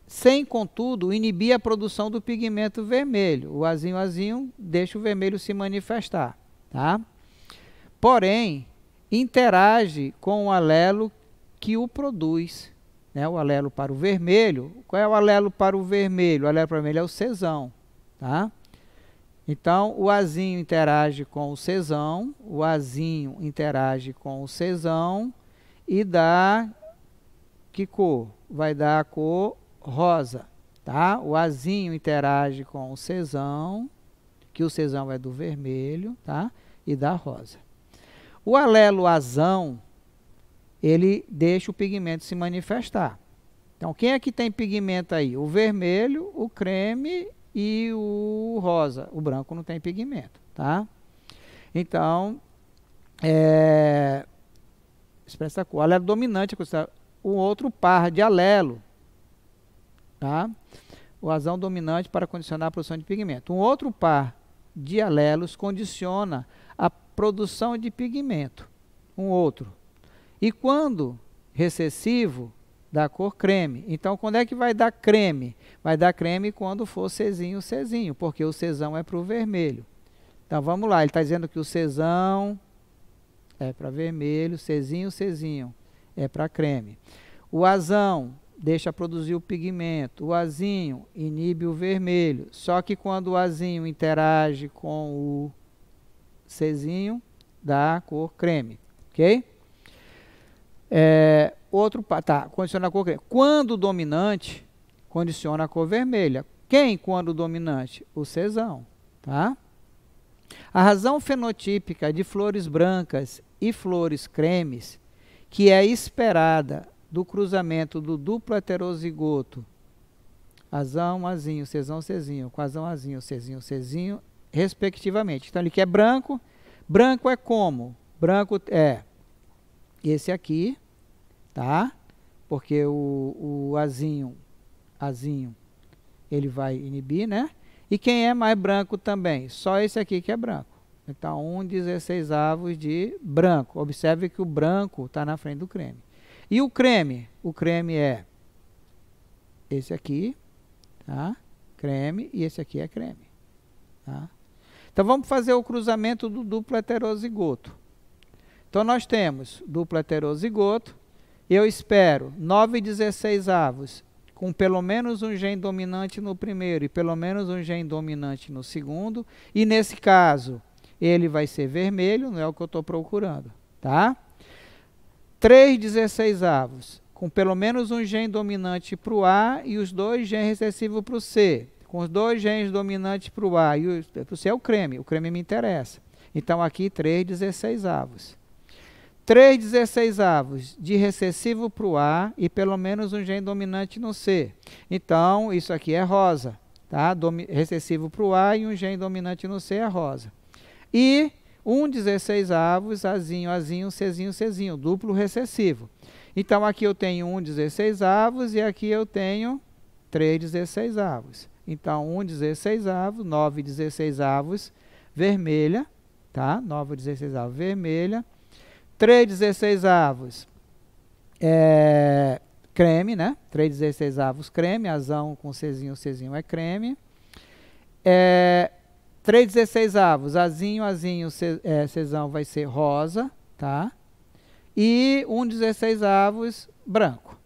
sem, contudo, inibir a produção do pigmento vermelho. O azinho azinho deixa o vermelho se manifestar. Tá? Porém, interage com o alelo que o produz. Né? O alelo para o vermelho. Qual é o alelo para o vermelho? O alelo para o vermelho é o cesão. Tá? Então, o azinho interage com o cesão, o azinho interage com o cesão e dá que cor? Vai dar a cor rosa, tá? O azinho interage com o cesão, que o cesão é do vermelho, tá? E da rosa. O alelo azão, ele deixa o pigmento se manifestar. Então, quem é que tem pigmento aí? O vermelho, o creme e o rosa. O branco não tem pigmento, tá? Então, é, expressa a cor. Alelo dominante, é o outro par de alelo tá? O azão dominante para condicionar a produção de pigmento. Um outro par de alelos condiciona a produção de pigmento, um outro. E quando recessivo, dá cor creme. Então, quando é que vai dar creme? Vai dar creme quando for cesinho cesinho porque o cesão é para o vermelho. Então, vamos lá, ele está dizendo que o cesão é para vermelho, cesinho cesinho é para creme. O azão deixa produzir o pigmento. O azinho inibe o vermelho. Só que quando o azinho interage com o Czinho, dá a cor creme. Ok? É, outro tá, condiciona a cor creme. Quando o dominante, condiciona a cor vermelha. Quem quando o dominante? O Czão, tá? A razão fenotípica de flores brancas e flores cremes, que é esperada do cruzamento do duplo heterozigoto azão, azinho, cesão, com quasão, azinho, cesinho cesinho respectivamente. Então, ele quer branco. Branco é como? Branco é esse aqui, tá? Porque o, o azinho, azinho, ele vai inibir, né? E quem é mais branco também? Só esse aqui que é branco. Então, um 16 avos de branco. Observe que o branco está na frente do creme. E o creme? O creme é esse aqui, tá? Creme e esse aqui é creme, tá? Então vamos fazer o cruzamento do duplo heterozigoto. Então nós temos duplo heterozigoto, eu espero 9 16 avos com pelo menos um gene dominante no primeiro e pelo menos um gene dominante no segundo, e nesse caso ele vai ser vermelho, não é o que eu estou procurando, tá? três 16 avos, com pelo menos um gene dominante para o A e os dois genes recessivos para o C. Com os dois genes dominantes para o A e para o C é o creme, o creme me interessa. Então aqui três 16 avos. três 16 avos de recessivo para o A e pelo menos um gene dominante no C. Então isso aqui é rosa, tá? Domi recessivo para o A e um gene dominante no C é rosa. E 1 16 avos, azinho, azinho, cezinho, cezinho, duplo recessivo. Então aqui eu tenho 1 16 avos e aqui eu tenho 3 16 avos. Então 1 16 avos, 9 16 avos vermelha, tá? 9 16 avos vermelha, 3 16 avos é, creme, né? 3 16 avos creme, azão com Czinho, Czinho é creme. É, 3 16 avos, azinho, azinho, ce, é, cesão vai ser rosa, tá? E 1 16 avos, branco.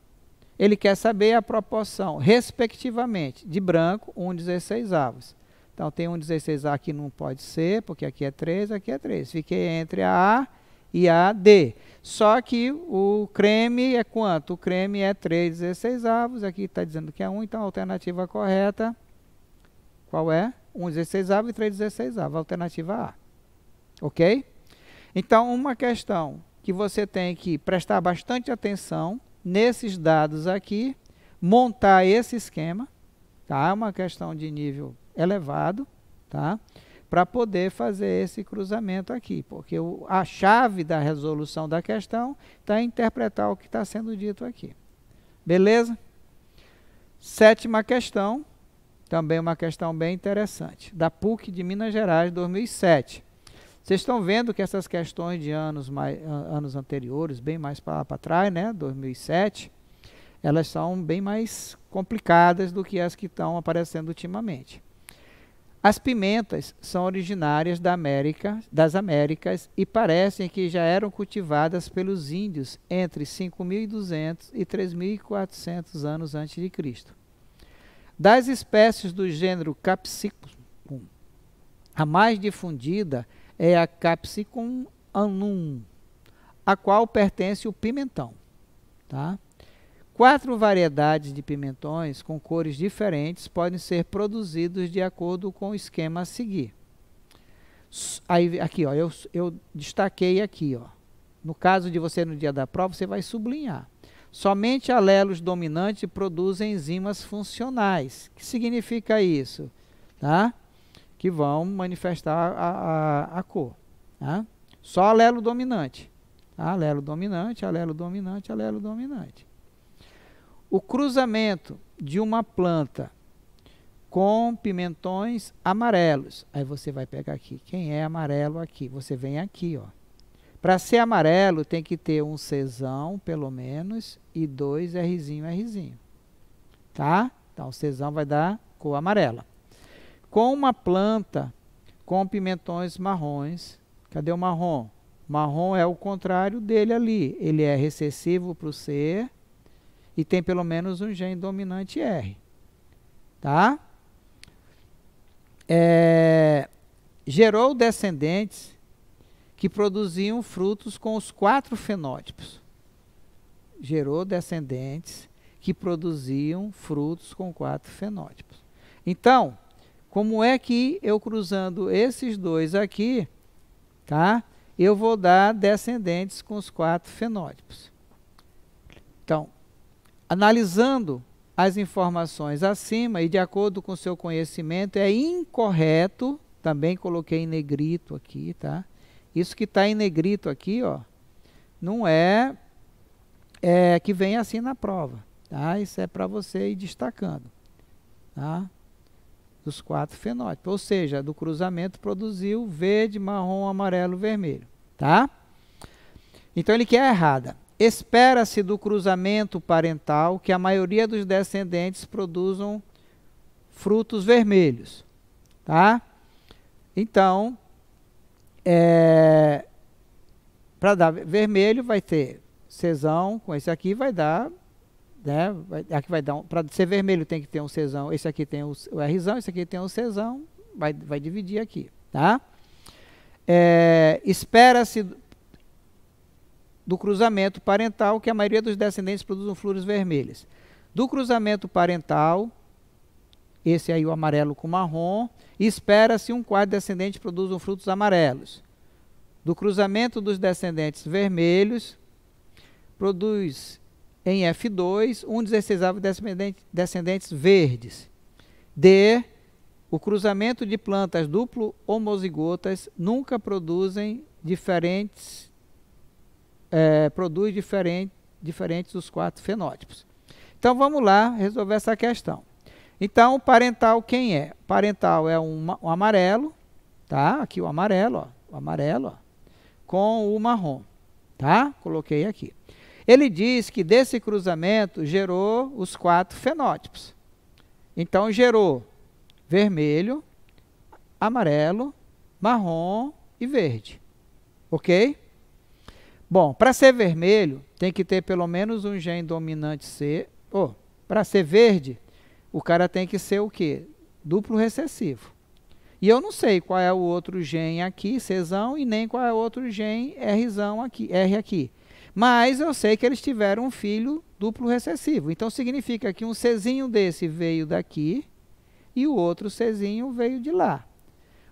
Ele quer saber a proporção, respectivamente, de branco, 1 16 avos. Então tem 1 16 A que não pode ser, porque aqui é 3, aqui é 3. Fiquei entre a A e a D. Só que o creme é quanto? O creme é 3 16 avos, aqui está dizendo que é 1, então a alternativa correta, qual é? qual é? 1 16 avo e 3 16 avo, alternativa A. Ok? Então, uma questão que você tem que prestar bastante atenção nesses dados aqui, montar esse esquema, tá? É uma questão de nível elevado, tá? Para poder fazer esse cruzamento aqui, porque o, a chave da resolução da questão está interpretar o que está sendo dito aqui. Beleza? Sétima questão, também uma questão bem interessante, da PUC de Minas Gerais, 2007. Vocês estão vendo que essas questões de anos, mais, anos anteriores, bem mais para trás, né, 2007, elas são bem mais complicadas do que as que estão aparecendo ultimamente. As pimentas são originárias da América, das Américas e parecem que já eram cultivadas pelos índios entre 5.200 e 3.400 anos antes de Cristo. Das espécies do gênero Capsicum, a mais difundida é a Capsicum annum, a qual pertence o pimentão. Tá? Quatro variedades de pimentões com cores diferentes podem ser produzidos de acordo com o esquema a seguir. Aí, aqui, ó, eu, eu destaquei aqui. Ó. No caso de você no dia da prova, você vai sublinhar. Somente alelos dominantes produzem enzimas funcionais. O que significa isso? Tá? Que vão manifestar a, a, a cor. Tá? Só alelo dominante. Tá? Alelo dominante, alelo dominante, alelo dominante. O cruzamento de uma planta com pimentões amarelos. Aí você vai pegar aqui. Quem é amarelo aqui? Você vem aqui, ó. Para ser amarelo, tem que ter um Czão, pelo menos, e dois Rzinho, Rzinho. Tá? Então, o Czão vai dar cor amarela. Com uma planta com pimentões marrons, cadê o marrom? Marrom é o contrário dele ali. Ele é recessivo para o C e tem pelo menos um gene dominante R. Tá? É, gerou descendentes que produziam frutos com os quatro fenótipos. Gerou descendentes que produziam frutos com quatro fenótipos. Então, como é que eu cruzando esses dois aqui, tá? Eu vou dar descendentes com os quatro fenótipos. Então, analisando as informações acima e de acordo com seu conhecimento, é incorreto, também coloquei em negrito aqui, tá? Isso que está em negrito aqui, ó, não é, é que vem assim na prova. Tá? Isso é para você ir destacando. Tá? Dos quatro fenótipos. Ou seja, do cruzamento produziu verde, marrom, amarelo, vermelho. Tá? Então ele quer a errada. Espera-se do cruzamento parental que a maioria dos descendentes produzam frutos vermelhos, tá? Então, é, para dar vermelho vai ter cesão com esse aqui vai dar né vai, aqui vai dar um, para ser vermelho tem que ter um cesão esse aqui tem o, o rzão esse aqui tem o cesão vai vai dividir aqui tá é, espera-se do cruzamento parental que a maioria dos descendentes produzam flores vermelhas do cruzamento parental esse aí o amarelo com marrom. Espera-se um quarto descendente produza frutos amarelos. Do cruzamento dos descendentes vermelhos, produz em F2 um 16 descendente, descendentes verdes. D. O cruzamento de plantas duplo homozigotas nunca produzem diferentes, é, produz diferente, diferentes os quatro fenótipos. Então vamos lá resolver essa questão. Então, parental quem é? Parental é um, um amarelo, tá? Aqui o amarelo, ó, o amarelo, ó, com o marrom, tá? Coloquei aqui. Ele diz que desse cruzamento gerou os quatro fenótipos. Então, gerou vermelho, amarelo, marrom e verde. Ok? Bom, para ser vermelho, tem que ter pelo menos um gene dominante C. Oh, para ser verde, o cara tem que ser o quê? Duplo recessivo. E eu não sei qual é o outro gen aqui, Czão, e nem qual é o outro gen Rzão aqui, R aqui. Mas eu sei que eles tiveram um filho duplo recessivo. Então significa que um Czinho desse veio daqui e o outro Czinho veio de lá.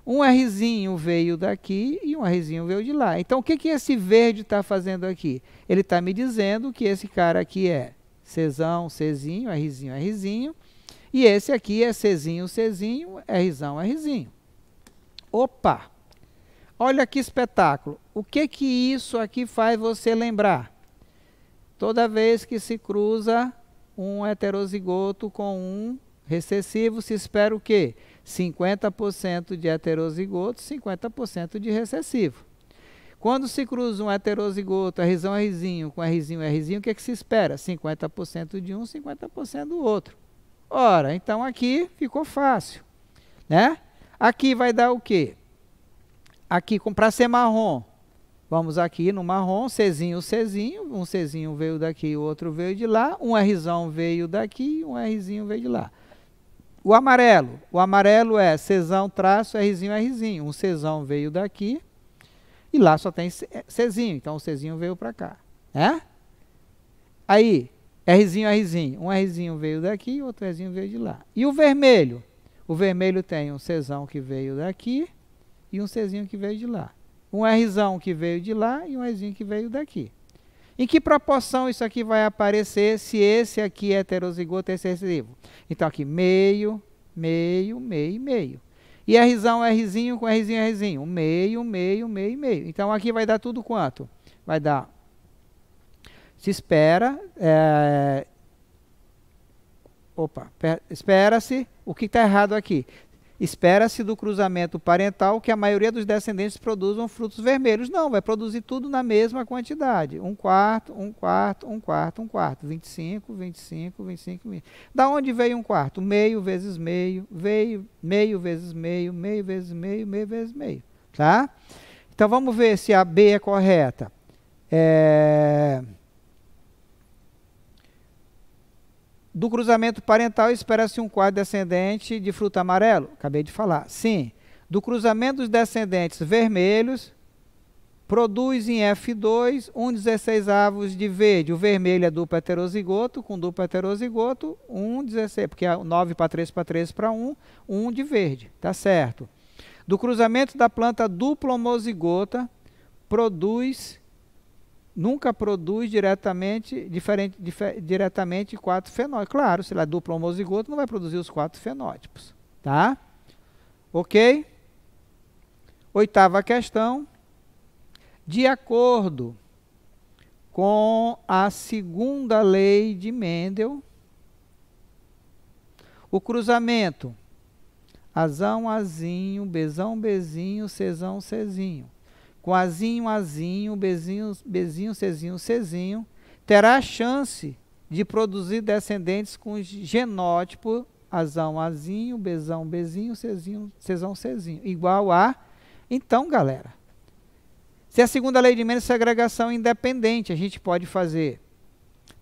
Um Rzinho veio daqui e um Rzinho veio de lá. Então o que, que esse verde está fazendo aqui? Ele está me dizendo que esse cara aqui é Czão, Czinho, Rzinho, Rzinho e esse aqui é Czinho, Czinho, Rzão, Rzinho. Opa! Olha que espetáculo. O que que isso aqui faz você lembrar? Toda vez que se cruza um heterozigoto com um recessivo, se espera o quê? 50% de heterozigoto, 50% de recessivo. Quando se cruza um heterozigoto, Rzão, Rzinho, com Rzinho, Rzinho, o que, que se espera? 50% de um, 50% do outro. Ora, então aqui ficou fácil, né? Aqui vai dar o quê? Aqui, para ser marrom, vamos aqui no marrom, Czinho, Czinho, um Czinho veio daqui, o outro veio de lá, um Rzão veio daqui, um Rzinho veio de lá. O amarelo, o amarelo é Czão traço Rzinho, Rzinho, um Czão veio daqui e lá só tem Czinho, então o Czinho veio para cá, né? Aí, Rzinho, Rzinho. Um Rzinho veio daqui, outro Rzinho veio de lá. E o vermelho? O vermelho tem um Czão que veio daqui e um Czinho que veio de lá. Um Rzão que veio de lá e um Rzinho que veio daqui. Em que proporção isso aqui vai aparecer se esse aqui é heterozigoto e esse é recessivo? Então aqui meio, meio, meio, meio. E Rzão, Rzinho com Rzinho, Rzinho. Meio, meio, meio, meio. Então aqui vai dar tudo quanto? Vai dar se espera, é, opa, espera-se, o que está errado aqui? Espera-se do cruzamento parental que a maioria dos descendentes produzam frutos vermelhos. Não, vai produzir tudo na mesma quantidade. Um quarto, um quarto, um quarto, um quarto. 25, 25, 25, 25. Da onde veio um quarto? Meio vezes meio, veio, meio vezes meio, meio vezes meio, meio vezes meio. Tá? Então vamos ver se a B é correta. É... Do cruzamento parental espera-se um quadro descendente de fruto amarelo. Acabei de falar. Sim. Do cruzamento dos descendentes vermelhos, produz em F2 um 16 avos de verde. O vermelho é duplo heterozigoto, com duplo heterozigoto, um 16, porque é 9 para 3 para 3 para 1, 1 de verde, tá certo. Do cruzamento da planta duplo homozigota, produz nunca produz diretamente, diferente, diretamente quatro fenótipos. Claro, se ela é dupla homozigoto, não vai produzir os quatro fenótipos. Tá? Ok? Oitava questão. De acordo com a segunda lei de Mendel, o cruzamento azão, azinho, bezão, bezinho, cesão, cesinho com azinho, azinho, bezinho, bezinho, cezinho, cezinho, terá a chance de produzir descendentes com genótipo azão, azinho, bezão, bezinho, cezinho, cezão, cezinho, igual a... Então, galera, se a segunda lei de menos é segregação independente, a gente pode fazer,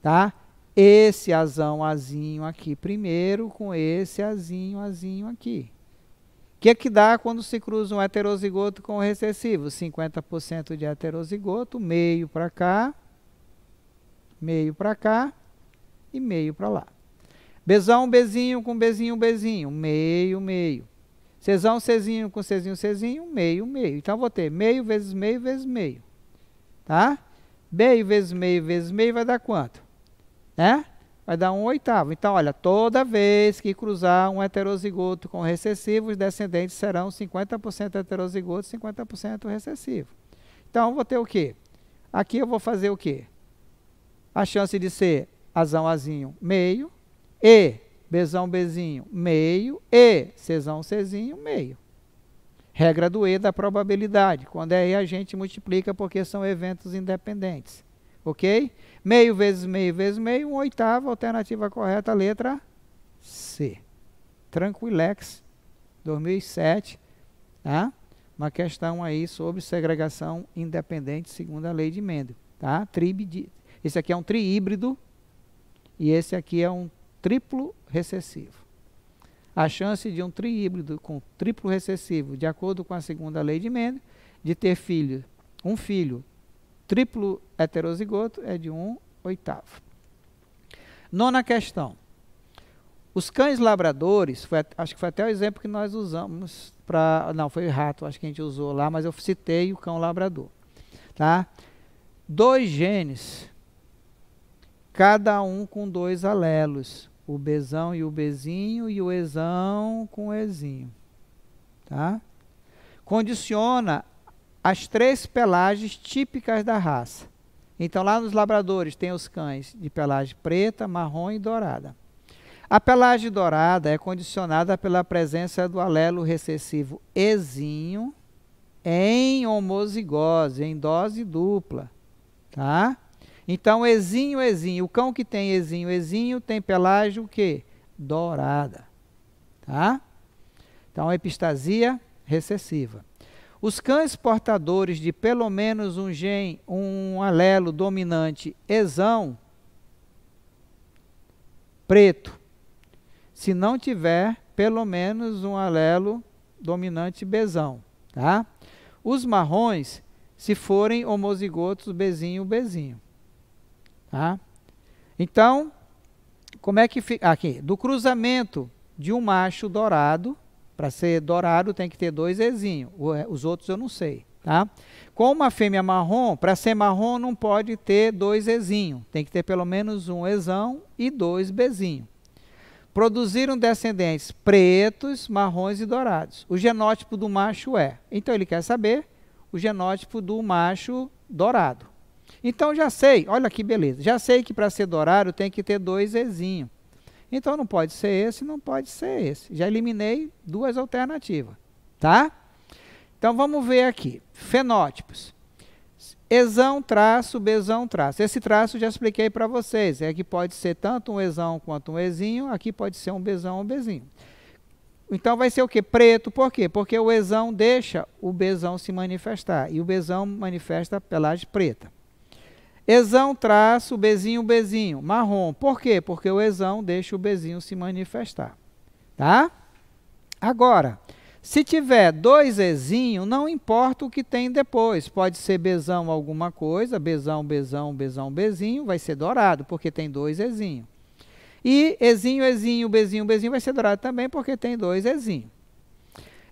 tá? Esse azão, azinho aqui primeiro com esse azinho, azinho aqui que é que dá quando se cruza um heterozigoto com o recessivo? 50% de heterozigoto, meio para cá, meio para cá e meio para lá. Besão bezinho com bezinho, bezinho, meio, meio. Cezão, cezinho com cezinho, cezinho, meio, meio. Então vou ter meio vezes meio vezes meio. Tá? Meio vezes meio vezes meio vai dar quanto? Né? vai dar um oitavo. Então, olha, toda vez que cruzar um heterozigoto com recessivo, os descendentes serão 50% heterozigoto, 50% recessivo. Então, vou ter o quê? Aqui eu vou fazer o quê? A chance de ser azão azinho, meio, e bezão bezinho, meio, e cesão cezinho, meio. Regra do E da probabilidade. Quando é E, a gente multiplica porque são eventos independentes. Ok? Meio vezes meio vezes meio, um oitavo, alternativa correta, letra C. Tranquilex, 2007, tá? Uma questão aí sobre segregação independente segundo a lei de Mendel, tá? Tribe esse aqui é um trihíbrido e esse aqui é um triplo recessivo. A chance de um trihíbrido com triplo recessivo, de acordo com a segunda lei de Mendel, de ter filho, um filho triplo heterozigoto é de 1 oitavo. Nona questão. Os cães labradores, foi, acho que foi até o exemplo que nós usamos para. Não, foi o rato, acho que a gente usou lá, mas eu citei o cão labrador. Tá? Dois genes, cada um com dois alelos. O bezão e o bezinho e o exão com o exinho. Tá? Condiciona as três pelagens típicas da raça. Então, lá nos labradores tem os cães de pelagem preta, marrom e dourada. A pelagem dourada é condicionada pela presença do alelo recessivo Ezinho em homozigose, em dose dupla. Tá? Então, Ezinho, Ezinho. O cão que tem Ezinho, Ezinho tem pelagem o quê? Dourada. Tá? Então, epistasia recessiva. Os cães portadores de pelo menos um gene, um alelo dominante exão preto, se não tiver pelo menos um alelo dominante bezão, tá? Os marrons, se forem homozigotos bezinho bezinho, tá? Então, como é que fica aqui? Do cruzamento de um macho dourado para ser dourado tem que ter dois Ezinhos. É, os outros eu não sei. Tá? Com uma fêmea marrom, para ser marrom não pode ter dois Ezinhos. Tem que ter pelo menos um Ezão e dois Bezinhos. Produziram descendentes pretos, marrons e dourados. O genótipo do macho é. Então ele quer saber o genótipo do macho dourado. Então já sei, olha que beleza, já sei que para ser dourado tem que ter dois Ezinhos. Então não pode ser esse, não pode ser esse. Já eliminei duas alternativas, tá? Então vamos ver aqui. Fenótipos. Exão, traço, besão, traço. Esse traço já expliquei para vocês. É que pode ser tanto um exão quanto um exinho. Aqui pode ser um besão, um bezinho. Então vai ser o que? Preto. Por quê? Porque o exão deixa o besão se manifestar. E o besão manifesta pelagem preta. Exão traço, bezinho, bezinho, marrom. Por quê? Porque o exão deixa o bezinho se manifestar. Tá? Agora, se tiver dois ezinhos, não importa o que tem depois. Pode ser bezão alguma coisa, bezão, bezão, bezão, bezinho, vai ser dourado, porque tem dois ezinhos. E ezinho, ezinho, bezinho, bezinho vai ser dourado também, porque tem dois ezinhos.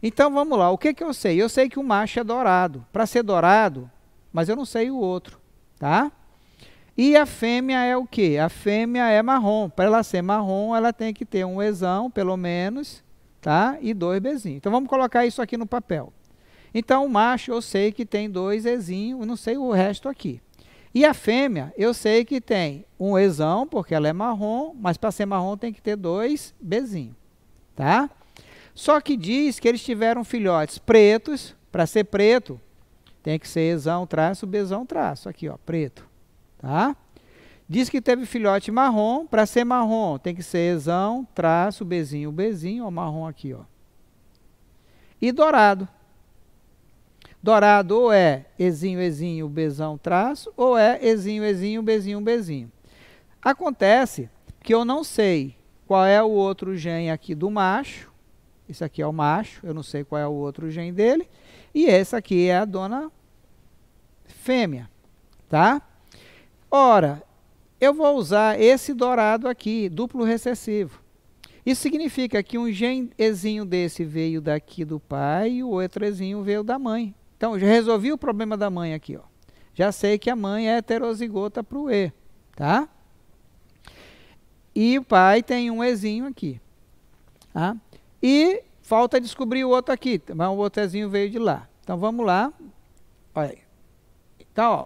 Então vamos lá, o que, que eu sei? Eu sei que o macho é dourado. Para ser dourado, mas eu não sei o outro, tá? E a fêmea é o quê? A fêmea é marrom. Para ela ser marrom, ela tem que ter um exão, pelo menos, tá? E dois bezinhos. Então vamos colocar isso aqui no papel. Então o macho eu sei que tem dois exinhos, não sei o resto aqui. E a fêmea, eu sei que tem um exão, porque ela é marrom, mas para ser marrom tem que ter dois bezinhos, tá? Só que diz que eles tiveram filhotes pretos, para ser preto, tem que ser exão, traço, bezão, traço, aqui ó, preto. Tá? Diz que teve filhote marrom. Para ser marrom, tem que ser exão, traço, bezinho, bezinho, ó, marrom aqui, ó. E dourado. Dourado ou é ezinho, ezinho, bezão, traço, ou é ezinho, ezinho, bezinho, bezinho. Acontece que eu não sei qual é o outro gene aqui do macho. Esse aqui é o macho, eu não sei qual é o outro gene dele. E essa aqui é a dona fêmea, tá? Ora, eu vou usar esse dourado aqui, duplo recessivo. Isso significa que um genezinho desse veio daqui do pai e o outrozinho veio da mãe. Então, já resolvi o problema da mãe aqui. Ó. Já sei que a mãe é heterozigota para o E. Tá? E o pai tem um Ezinho aqui. Tá? E falta descobrir o outro aqui. Mas o ezinho veio de lá. Então, vamos lá. Olha aí. Então, ó,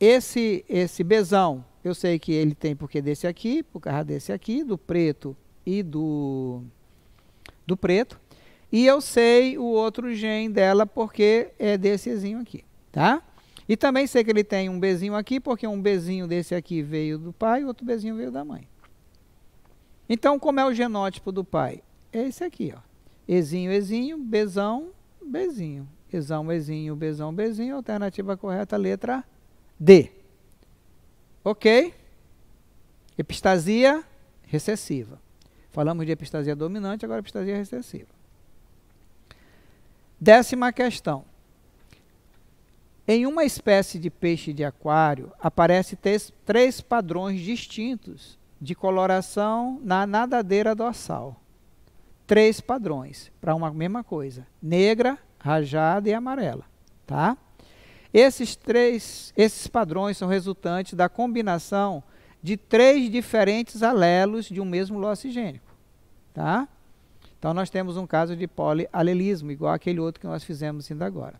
esse, esse besão, eu sei que ele tem porque desse aqui, por causa desse aqui, do preto e do, do preto. E eu sei o outro gene dela porque é dessezinho aqui, tá? E também sei que ele tem um bezinho aqui, porque um bezinho desse aqui veio do pai e outro bezinho veio da mãe. Então, como é o genótipo do pai? É esse aqui, ó. Ezinho, ezinho, bezão, bezinho. Ezão, ezinho, bezão, bezinho. Alternativa correta, letra A. D. Ok? Epistasia recessiva. Falamos de epistasia dominante, agora epistasia recessiva. Décima questão. Em uma espécie de peixe de aquário, aparecem três padrões distintos de coloração na nadadeira dorsal. Três padrões para uma mesma coisa: negra, rajada e amarela, tá? Esses três, esses padrões são resultantes da combinação de três diferentes alelos de um mesmo ló oxigênico, tá? Então nós temos um caso de polialelismo, igual aquele outro que nós fizemos ainda agora.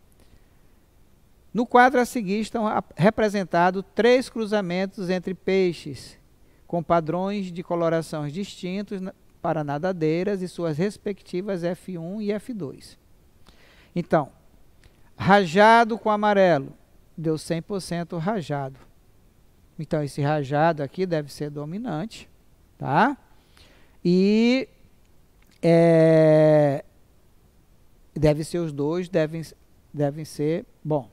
No quadro a seguir estão representados três cruzamentos entre peixes com padrões de colorações distintos para nadadeiras e suas respectivas F1 e F2. Então, Rajado com amarelo, deu 100% rajado. Então esse rajado aqui deve ser dominante, tá? E é, deve ser os dois, devem, devem ser, bom,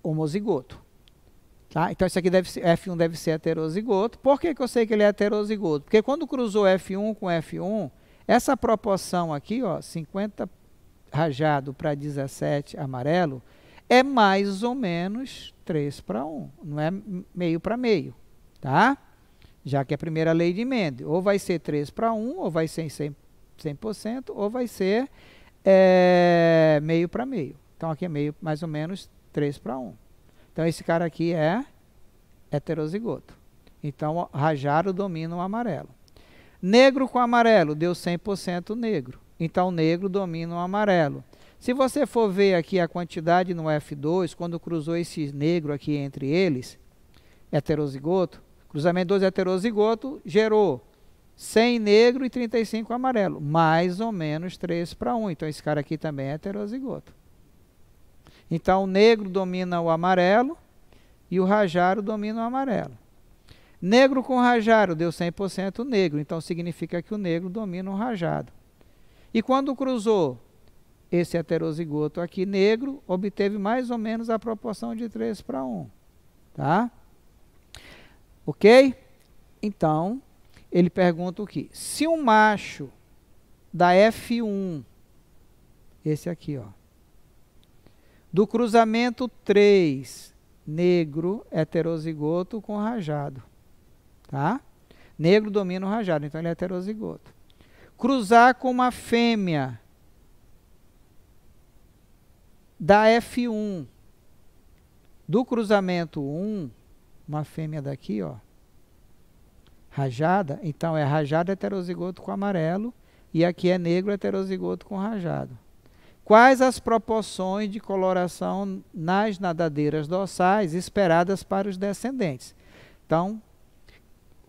homozigoto. Tá? Então isso aqui deve ser, F1 deve ser heterozigoto. Por que, que eu sei que ele é heterozigoto? Porque quando cruzou F1 com F1, essa proporção aqui, ó, 50 rajado para 17 amarelo, é mais ou menos 3 para 1, não é meio para meio, tá? Já que é a primeira lei de Mendel, ou vai ser 3 para 1, ou vai ser 100%, 100% ou vai ser é, meio para meio. Então aqui é meio, mais ou menos 3 para 1. Então esse cara aqui é heterozigoto. Então rajado domina o amarelo. Negro com amarelo deu 100% negro. Então, o negro domina o amarelo. Se você for ver aqui a quantidade no F2, quando cruzou esse negro aqui entre eles, heterozigoto, cruzamento 12 heterozigoto gerou 100 negro e 35 amarelo, mais ou menos 3 para 1. Então, esse cara aqui também é heterozigoto. Então, o negro domina o amarelo e o rajaro domina o amarelo. Negro com rajaro deu 100% negro, então significa que o negro domina o rajado. E quando cruzou esse heterozigoto aqui negro, obteve mais ou menos a proporção de 3 para 1. Tá? Ok? Então, ele pergunta o que? Se um macho da F1, esse aqui, ó, do cruzamento 3, negro, heterozigoto com rajado, tá? Negro domina o rajado, então ele é heterozigoto cruzar com uma fêmea da F1, do cruzamento 1, uma fêmea daqui, ó, rajada, então é rajada heterozigoto com amarelo, e aqui é negro heterozigoto com rajado. Quais as proporções de coloração nas nadadeiras dorsais esperadas para os descendentes? Então,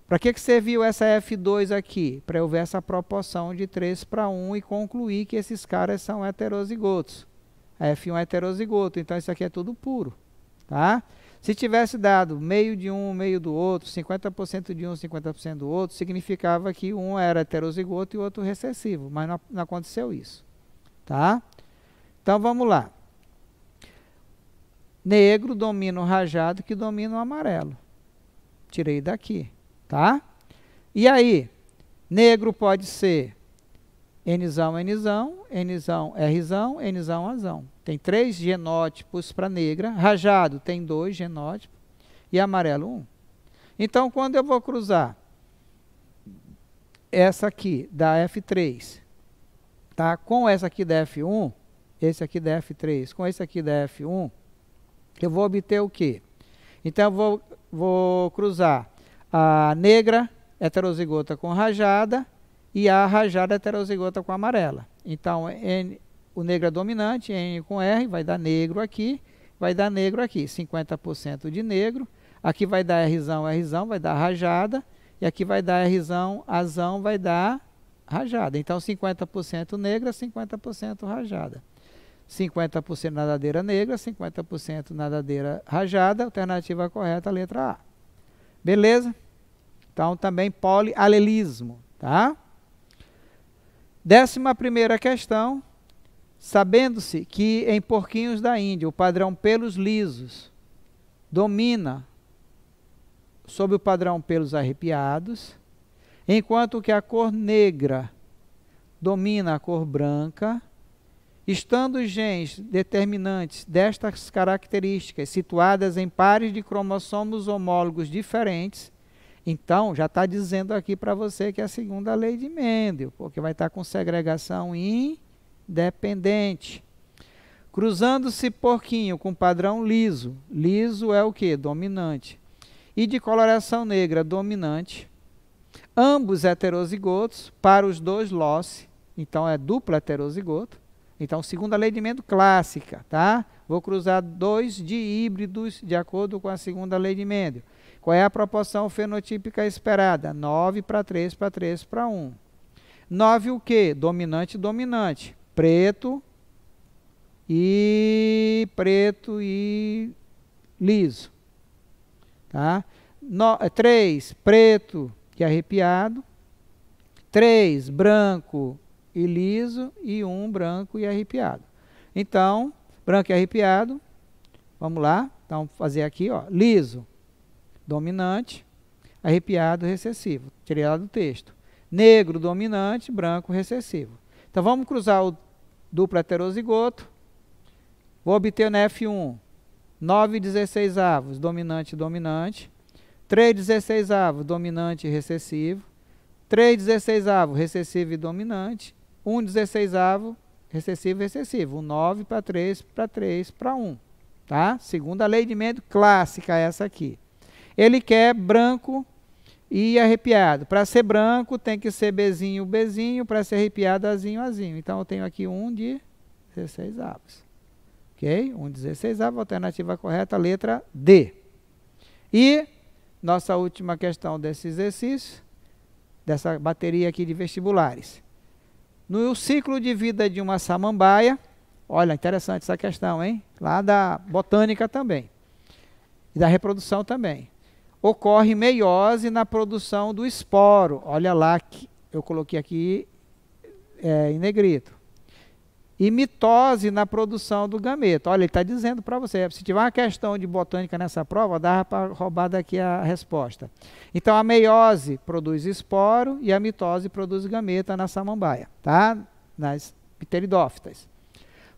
para que, que serviu essa F2 aqui? Para eu ver essa proporção de 3 para 1 e concluir que esses caras são heterozigotos. A F1 é heterozigoto, então isso aqui é tudo puro. Tá? Se tivesse dado meio de um, meio do outro, 50% de um, 50% do outro, significava que um era heterozigoto e o outro recessivo, mas não, não aconteceu isso. Tá? Então vamos lá. Negro domina o rajado que domina o amarelo. Tirei daqui. Tá? E aí, negro pode ser Nzão, Nzão, Nzão, Rzão, Nzão, Azão. Tem três genótipos para negra. Rajado tem dois genótipos. E amarelo, um. Então, quando eu vou cruzar essa aqui da F3 tá? com essa aqui da F1, esse aqui da F3, com esse aqui da F1, eu vou obter o quê? Então, eu vou, vou cruzar a negra heterozigota com rajada e a rajada heterozigota com amarela. Então, N, o negro é dominante, N com R, vai dar negro aqui, vai dar negro aqui, 50% de negro. Aqui vai dar Rzão, Rzão, vai dar rajada. E aqui vai dar Rzão, Azão, vai dar rajada. Então, 50% negra, 50% rajada. 50% nadadeira negra, 50% nadadeira rajada. Alternativa correta, letra A. Beleza? Então, também polialelismo, tá? Décima primeira questão, sabendo-se que em porquinhos da Índia o padrão pelos lisos domina sobre o padrão pelos arrepiados, enquanto que a cor negra domina a cor branca, estando os genes determinantes destas características situadas em pares de cromossomos homólogos diferentes, então, já está dizendo aqui para você que é a segunda lei de Mendel, porque vai estar tá com segregação independente. Cruzando-se porquinho com padrão liso. Liso é o que? Dominante. E de coloração negra, dominante. Ambos heterozigotos, para os dois losse. Então, é dupla heterozigoto. Então, segunda lei de Mendel clássica, tá? Vou cruzar dois de híbridos de acordo com a segunda lei de Mendel. Qual é a proporção fenotípica esperada? 9 para 3 para 3 para 1. 9 o quê? Dominante, dominante. Preto e preto e liso. Tá? No, 3, eh, preto e arrepiado. 3, branco e liso. E 1, branco e arrepiado. Então, branco e arrepiado. Vamos lá. Então, fazer aqui, ó, liso dominante, arrepiado recessivo. Tirei lá do texto. Negro dominante, branco recessivo. Então vamos cruzar o duplo heterozigoto. Vou obter na F1 9 16 avos, dominante dominante. 3 16 avos, dominante recessivo. 3 16 avos, recessivo e dominante. 1 16 avos, recessivo recessivo. 9 para 3 para 3 para 1. Tá? Segunda lei de Mendo clássica essa aqui. Ele quer branco e arrepiado. Para ser branco tem que ser Bzinho, Bzinho, para ser arrepiado, Azinho, Azinho. Então eu tenho aqui um de 16 avos. Ok? Um de 16 avos, alternativa correta, letra D. E nossa última questão desse exercício, dessa bateria aqui de vestibulares. No ciclo de vida de uma samambaia, olha, interessante essa questão, hein? Lá da botânica também. E da reprodução também ocorre meiose na produção do esporo. Olha lá, que eu coloquei aqui é, em negrito. E mitose na produção do gameto. Olha, ele está dizendo para você. Se tiver uma questão de botânica nessa prova, dá para roubar daqui a resposta. Então, a meiose produz esporo e a mitose produz gameta na samambaia, tá? Nas pteridófitas.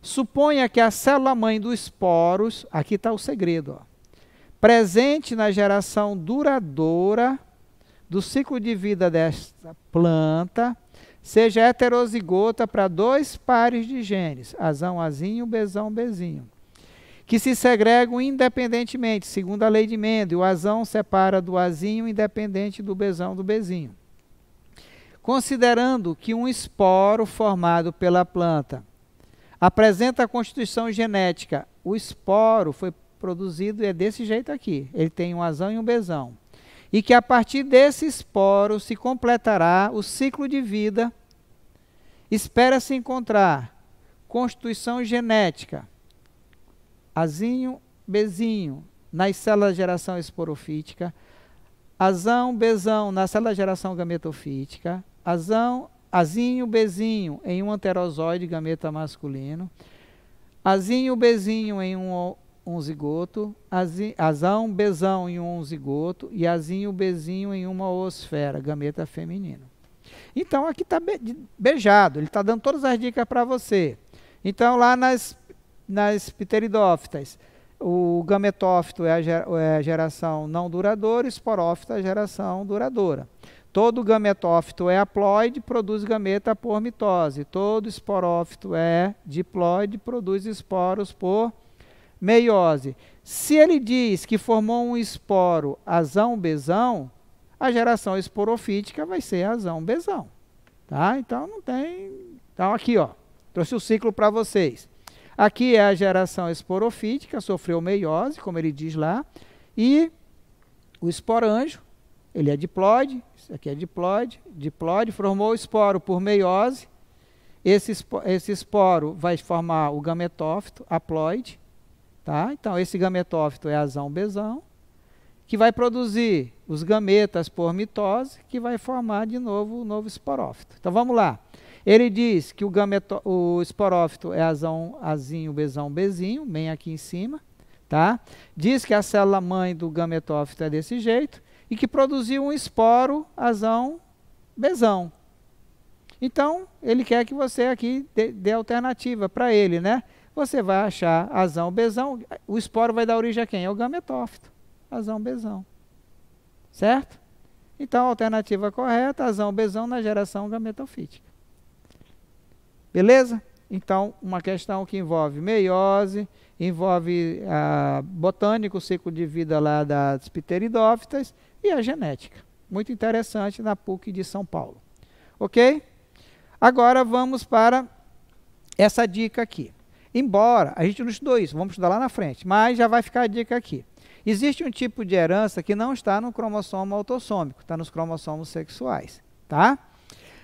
Suponha que a célula-mãe dos esporos, aqui está o segredo, ó presente na geração duradoura do ciclo de vida desta planta, seja heterozigota para dois pares de genes, azão azinho, bezão bezinho, que se segregam independentemente, segundo a lei de Mendel, o azão separa do azinho independente do bezão do bezinho. Considerando que um esporo formado pela planta apresenta a constituição genética, o esporo foi produzido é desse jeito aqui. Ele tem um azão e um bezão. E que a partir desse esporo se completará o ciclo de vida. Espera-se encontrar constituição genética, azinho, bezinho, nas células geração esporofítica, azão, bezão na célula geração gametofítica, azão, azinho, bezinho em um anterozoide gameta masculino, azinho, bezinho em um um zigoto, azão, bezão em um zigoto e azinho, bezinho em uma osfera, gameta feminino. Então aqui está beijado, ele está dando todas as dicas para você. Então lá nas, nas pteridófitas, o gametófito é a, ger é a geração não duradoura, esporófito é a geração duradoura. Todo gametófito é haploide, produz gameta por mitose. Todo esporófito é diploide, produz esporos por mitose meiose. Se ele diz que formou um esporo azão-besão, a geração esporofítica vai ser azão-besão. Tá? Então não tem. Então aqui, ó, trouxe o ciclo para vocês. Aqui é a geração esporofítica, sofreu meiose, como ele diz lá, e o esporanjo, ele é diploide, isso aqui é diploide, diploide, formou o esporo por meiose, esse, esporo vai formar o gametófito, haploide, Tá? Então, esse gametófito é azão besão, que vai produzir os gametas por mitose, que vai formar de novo o novo esporófito. Então vamos lá. Ele diz que o, gameto, o esporófito é azão, azinho, besão, bezinho, bem aqui em cima. Tá? Diz que a célula mãe do gametófito é desse jeito e que produziu um esporo azão, besão. Então, ele quer que você aqui dê, dê alternativa para ele, né? você vai achar azão, besão. O esporo vai dar origem a quem? É o gametófito. Azão, besão. Certo? Então, a alternativa correta, azão, besão na geração gametofítica. Beleza? Então, uma questão que envolve meiose, envolve a ah, botânico, o ciclo de vida lá das pteridófitas e a genética. Muito interessante na PUC de São Paulo. Ok? Agora vamos para essa dica aqui. Embora a gente não estudou isso, vamos estudar lá na frente, mas já vai ficar a dica aqui. Existe um tipo de herança que não está no cromossomo autossômico, está nos cromossomos sexuais, tá?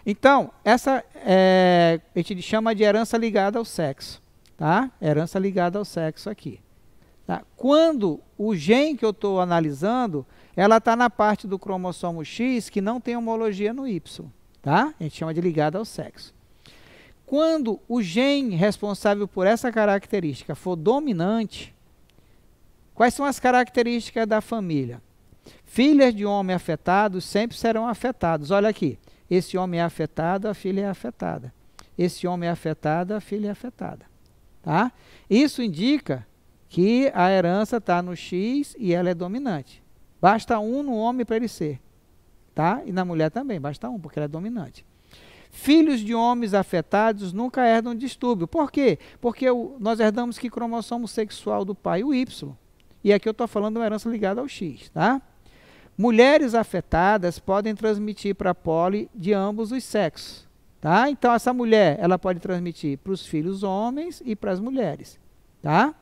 Então, essa é, a gente chama de herança ligada ao sexo, tá? Herança ligada ao sexo aqui. Tá? Quando o gene que eu estou analisando, ela está na parte do cromossomo X que não tem homologia no Y, tá? A gente chama de ligada ao sexo. Quando o gene responsável por essa característica for dominante, quais são as características da família? Filhas de homem afetados sempre serão afetados. Olha aqui, esse homem é afetado, a filha é afetada. Esse homem é afetado, a filha é afetada. Tá? Isso indica que a herança está no X e ela é dominante. Basta um no homem para ele ser. Tá? E na mulher também, basta um, porque ela é dominante. Filhos de homens afetados nunca herdam distúrbio. Por quê? Porque o, nós herdamos que cromossomo sexual do pai, o Y. E aqui eu estou falando de uma herança ligada ao X, tá? Mulheres afetadas podem transmitir para a poli de ambos os sexos, tá? Então essa mulher, ela pode transmitir para os filhos homens e para as mulheres, tá?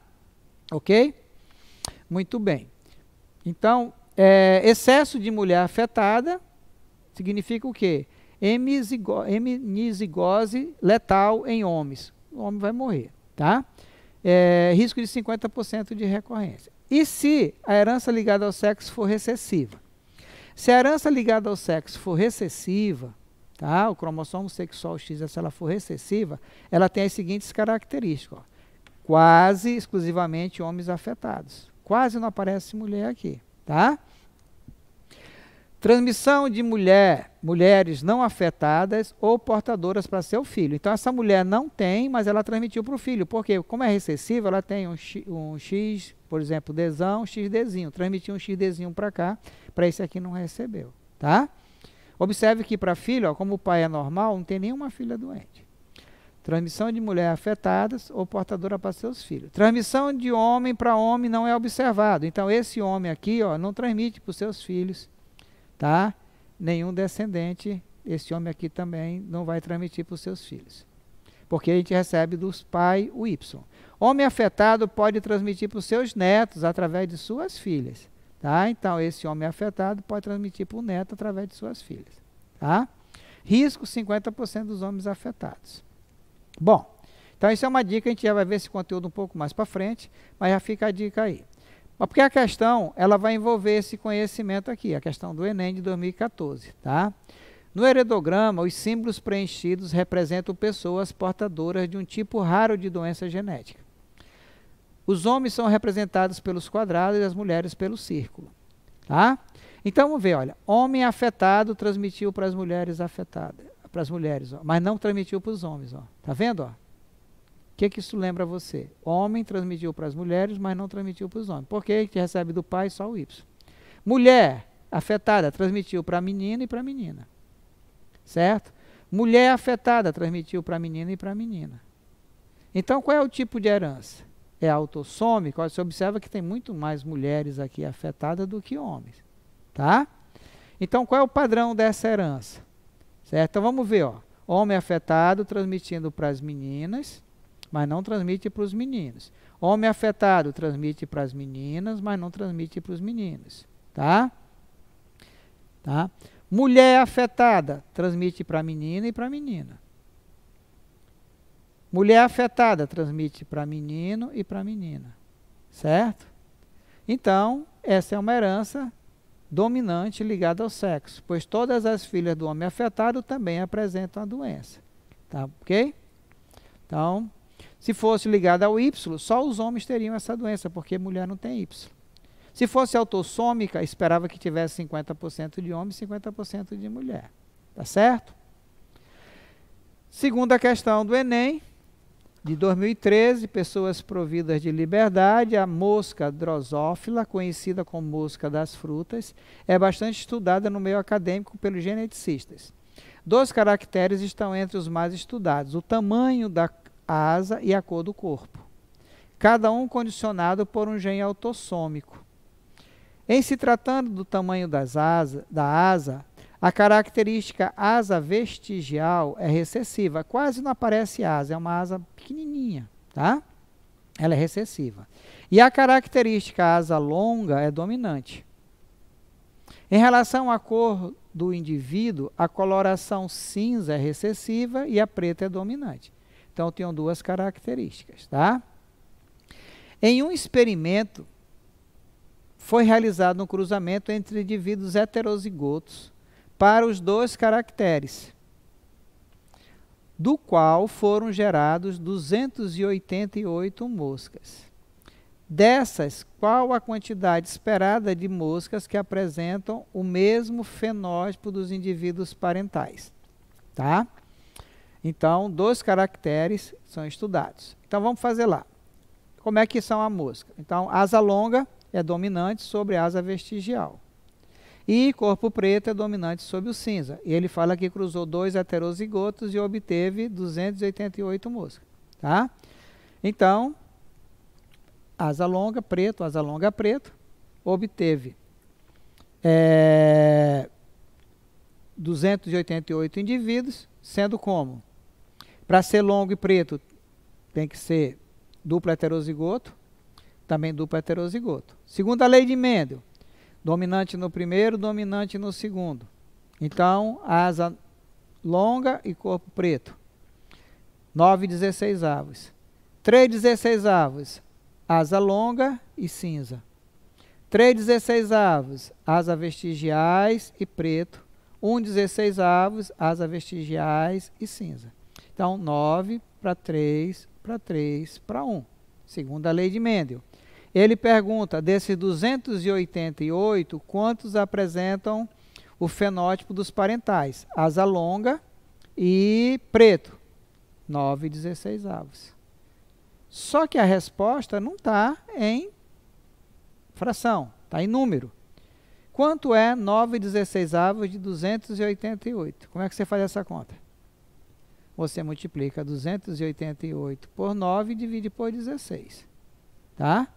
Ok? Muito bem. Então, é, excesso de mulher afetada significa o quê? hemizigose letal em homens. O homem vai morrer, tá? É, risco de 50% de recorrência. E se a herança ligada ao sexo for recessiva? Se a herança ligada ao sexo for recessiva, tá? o cromossomo sexual X, se ela for recessiva, ela tem as seguintes características. Ó. Quase exclusivamente homens afetados. Quase não aparece mulher aqui. Tá? Transmissão de mulher mulheres não afetadas ou portadoras para seu filho. Então, essa mulher não tem, mas ela transmitiu para o filho, porque, como é recessiva, ela tem um, X, um X por exemplo, desão, um desinho Transmitiu um desinho para cá, para esse aqui não recebeu. Tá? Observe que para filho, ó, como o pai é normal, não tem nenhuma filha doente. Transmissão de mulher afetadas ou portadora para seus filhos. Transmissão de homem para homem não é observado. Então, esse homem aqui ó, não transmite para os seus filhos. Tá? nenhum descendente, esse homem aqui também não vai transmitir para os seus filhos. Porque a gente recebe dos pai o Y. Homem afetado pode transmitir para os seus netos através de suas filhas. Tá? Então, esse homem afetado pode transmitir para o neto através de suas filhas. Tá? Risco 50% dos homens afetados. Bom, então isso é uma dica, a gente já vai ver esse conteúdo um pouco mais para frente, mas já fica a dica aí. Mas porque a questão, ela vai envolver esse conhecimento aqui, a questão do Enem de 2014, tá? No heredograma, os símbolos preenchidos representam pessoas portadoras de um tipo raro de doença genética. Os homens são representados pelos quadrados e as mulheres pelo círculo, tá? Então vamos ver, olha, homem afetado transmitiu para as mulheres afetadas, para as mulheres, ó, mas não transmitiu para os homens, ó. Tá vendo, ó? que, que isso lembra a você? O homem transmitiu para as mulheres, mas não transmitiu para os homens. que a gente recebe do pai só o Y. Mulher afetada transmitiu para a menina e para a menina. Certo? Mulher afetada transmitiu para a menina e para a menina. Então, qual é o tipo de herança? É autossômica? Você observa que tem muito mais mulheres aqui afetadas do que homens. Tá? Então, qual é o padrão dessa herança? Certo? Então, vamos ver. Ó. Homem afetado transmitindo para as meninas mas não transmite para os meninos. Homem afetado transmite para as meninas, mas não transmite para os meninos, tá? Tá? Mulher afetada transmite para a menina e para a menina. Mulher afetada transmite para menino e para menina, certo? Então, essa é uma herança dominante ligada ao sexo, pois todas as filhas do homem afetado também apresentam a doença, tá? OK? Então, se fosse ligada ao Y, só os homens teriam essa doença, porque mulher não tem Y. Se fosse autossômica, esperava que tivesse 50% de homem e 50% de mulher. Tá certo? Segunda questão do Enem, de 2013, pessoas providas de liberdade, a mosca drosófila, conhecida como mosca das frutas, é bastante estudada no meio acadêmico pelos geneticistas. Dois caracteres estão entre os mais estudados: o tamanho da a asa e a cor do corpo. Cada um condicionado por um gene autossômico. Em se tratando do tamanho das asa, da asa, a característica asa vestigial é recessiva, quase não aparece asa, é uma asa pequenininha, tá? Ela é recessiva. E a característica asa longa é dominante. Em relação à cor do indivíduo, a coloração cinza é recessiva e a preta é dominante. Então tinham duas características, tá? Em um experimento foi realizado um cruzamento entre indivíduos heterozigotos para os dois caracteres, do qual foram gerados 288 moscas. Dessas, qual a quantidade esperada de moscas que apresentam o mesmo fenótipo dos indivíduos parentais? Tá? Então, dois caracteres são estudados. Então, vamos fazer lá. Como é que são a mosca? Então, asa longa é dominante sobre asa vestigial. E corpo preto é dominante sobre o cinza. E ele fala que cruzou dois heterozigotos e obteve 288 moscas. Tá? Então, asa longa preto, asa longa preto, obteve é, 288 indivíduos, sendo como para ser longo e preto, tem que ser duplo heterozigoto, também duplo heterozigoto. Segundo a lei de Mendel, dominante no primeiro, dominante no segundo. Então, asa longa e corpo preto. 9 16 avos. 3 16 avos, asa longa e cinza. 3 16 avos, asa vestigiais e preto. 1 16 avos, asa vestigiais e cinza. Então, 9 para 3 para 3 para 1, segundo a lei de Mendel. Ele pergunta: desses 288, quantos apresentam o fenótipo dos parentais? Asa longa e preto. 9 e 16 avos. Só que a resposta não está em fração, está em número. Quanto é 9 e 16 avos de 288? Como é que você faz essa conta? você multiplica 288 por 9 e divide por 16. Tá?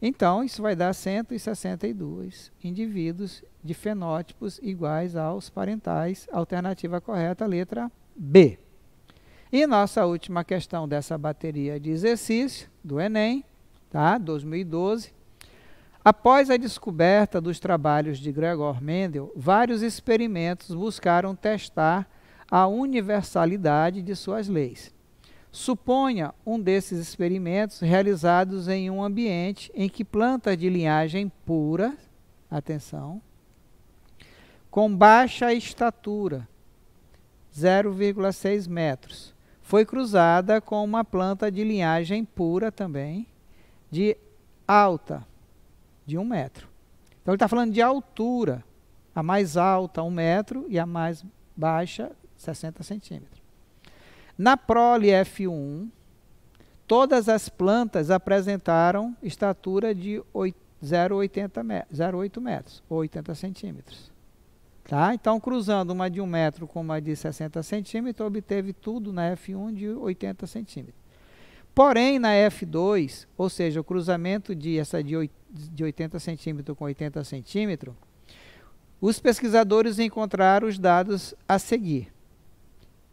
Então, isso vai dar 162 indivíduos de fenótipos iguais aos parentais, alternativa correta, letra B. E nossa última questão dessa bateria de exercício do Enem, tá? 2012. Após a descoberta dos trabalhos de Gregor Mendel, vários experimentos buscaram testar a universalidade de suas leis. Suponha um desses experimentos realizados em um ambiente em que plantas de linhagem pura, atenção, com baixa estatura, 0,6 metros, foi cruzada com uma planta de linhagem pura também, de alta, de um metro. Então ele está falando de altura, a mais alta um metro e a mais baixa 60 centímetros. Na prole F1, todas as plantas apresentaram estatura de 0,80 metros, 0,8 metros, 80 centímetros. Tá? Então, cruzando uma de 1 metro com uma de 60 centímetros, obteve tudo na F1 de 80 centímetros. Porém, na F2, ou seja, o cruzamento de essa de 80 centímetros com 80 centímetros, os pesquisadores encontraram os dados a seguir.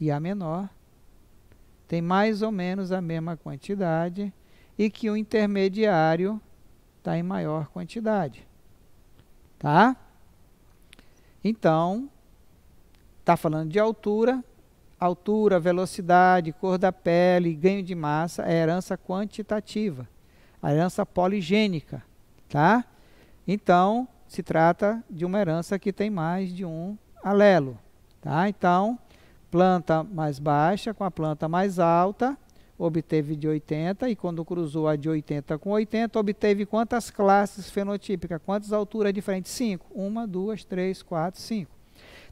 e a menor tem mais ou menos a mesma quantidade e que o intermediário está em maior quantidade. Tá? Então, está falando de altura, altura, velocidade, cor da pele, ganho de massa, é herança quantitativa, a herança poligênica, tá? Então, se trata de uma herança que tem mais de um alelo, tá? Então, planta mais baixa com a planta mais alta, obteve de 80, e quando cruzou a de 80 com 80, obteve quantas classes fenotípicas, quantas alturas diferentes? 5. 1, 2, 3, 4, 5.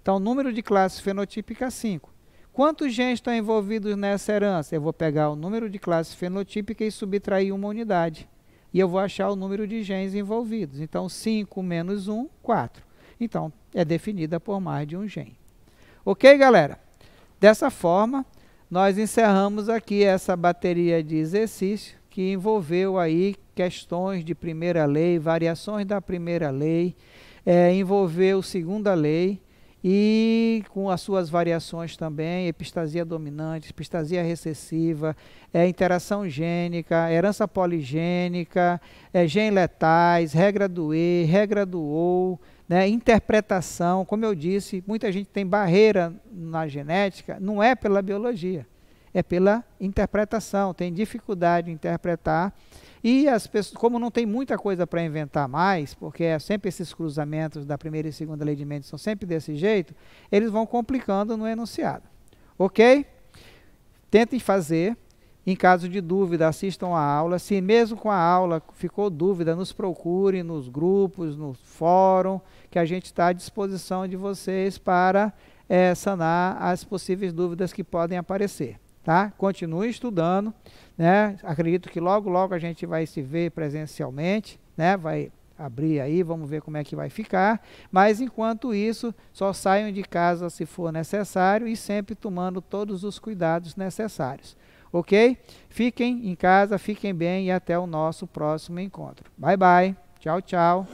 Então, número de classes fenotípicas, é 5. Quantos genes estão envolvidos nessa herança? Eu vou pegar o número de classes fenotípicas e subtrair uma unidade. E eu vou achar o número de genes envolvidos. Então, 5 menos 1, 4. Então, é definida por mais de um gene. Ok, galera? Dessa forma, nós encerramos aqui essa bateria de exercício que envolveu aí questões de primeira lei, variações da primeira lei, é, envolveu segunda lei e com as suas variações também, epistasia dominante, epistasia recessiva, é, interação gênica, herança poligênica, é, gen letais, regra do E, regra do OU, né, interpretação, como eu disse, muita gente tem barreira na genética, não é pela biologia, é pela interpretação, tem dificuldade de interpretar. E as pessoas, como não tem muita coisa para inventar mais, porque é sempre esses cruzamentos da primeira e segunda lei de Mendes são sempre desse jeito, eles vão complicando no enunciado. Ok? Tentem fazer. Em caso de dúvida, assistam a aula. Se mesmo com a aula ficou dúvida, nos procurem nos grupos, no fórum que a gente está à disposição de vocês para é, sanar as possíveis dúvidas que podem aparecer. Tá? Continue estudando, né? acredito que logo, logo a gente vai se ver presencialmente, né? vai abrir aí, vamos ver como é que vai ficar. Mas enquanto isso, só saiam de casa se for necessário e sempre tomando todos os cuidados necessários. Ok? Fiquem em casa, fiquem bem e até o nosso próximo encontro. Bye, bye. Tchau, tchau.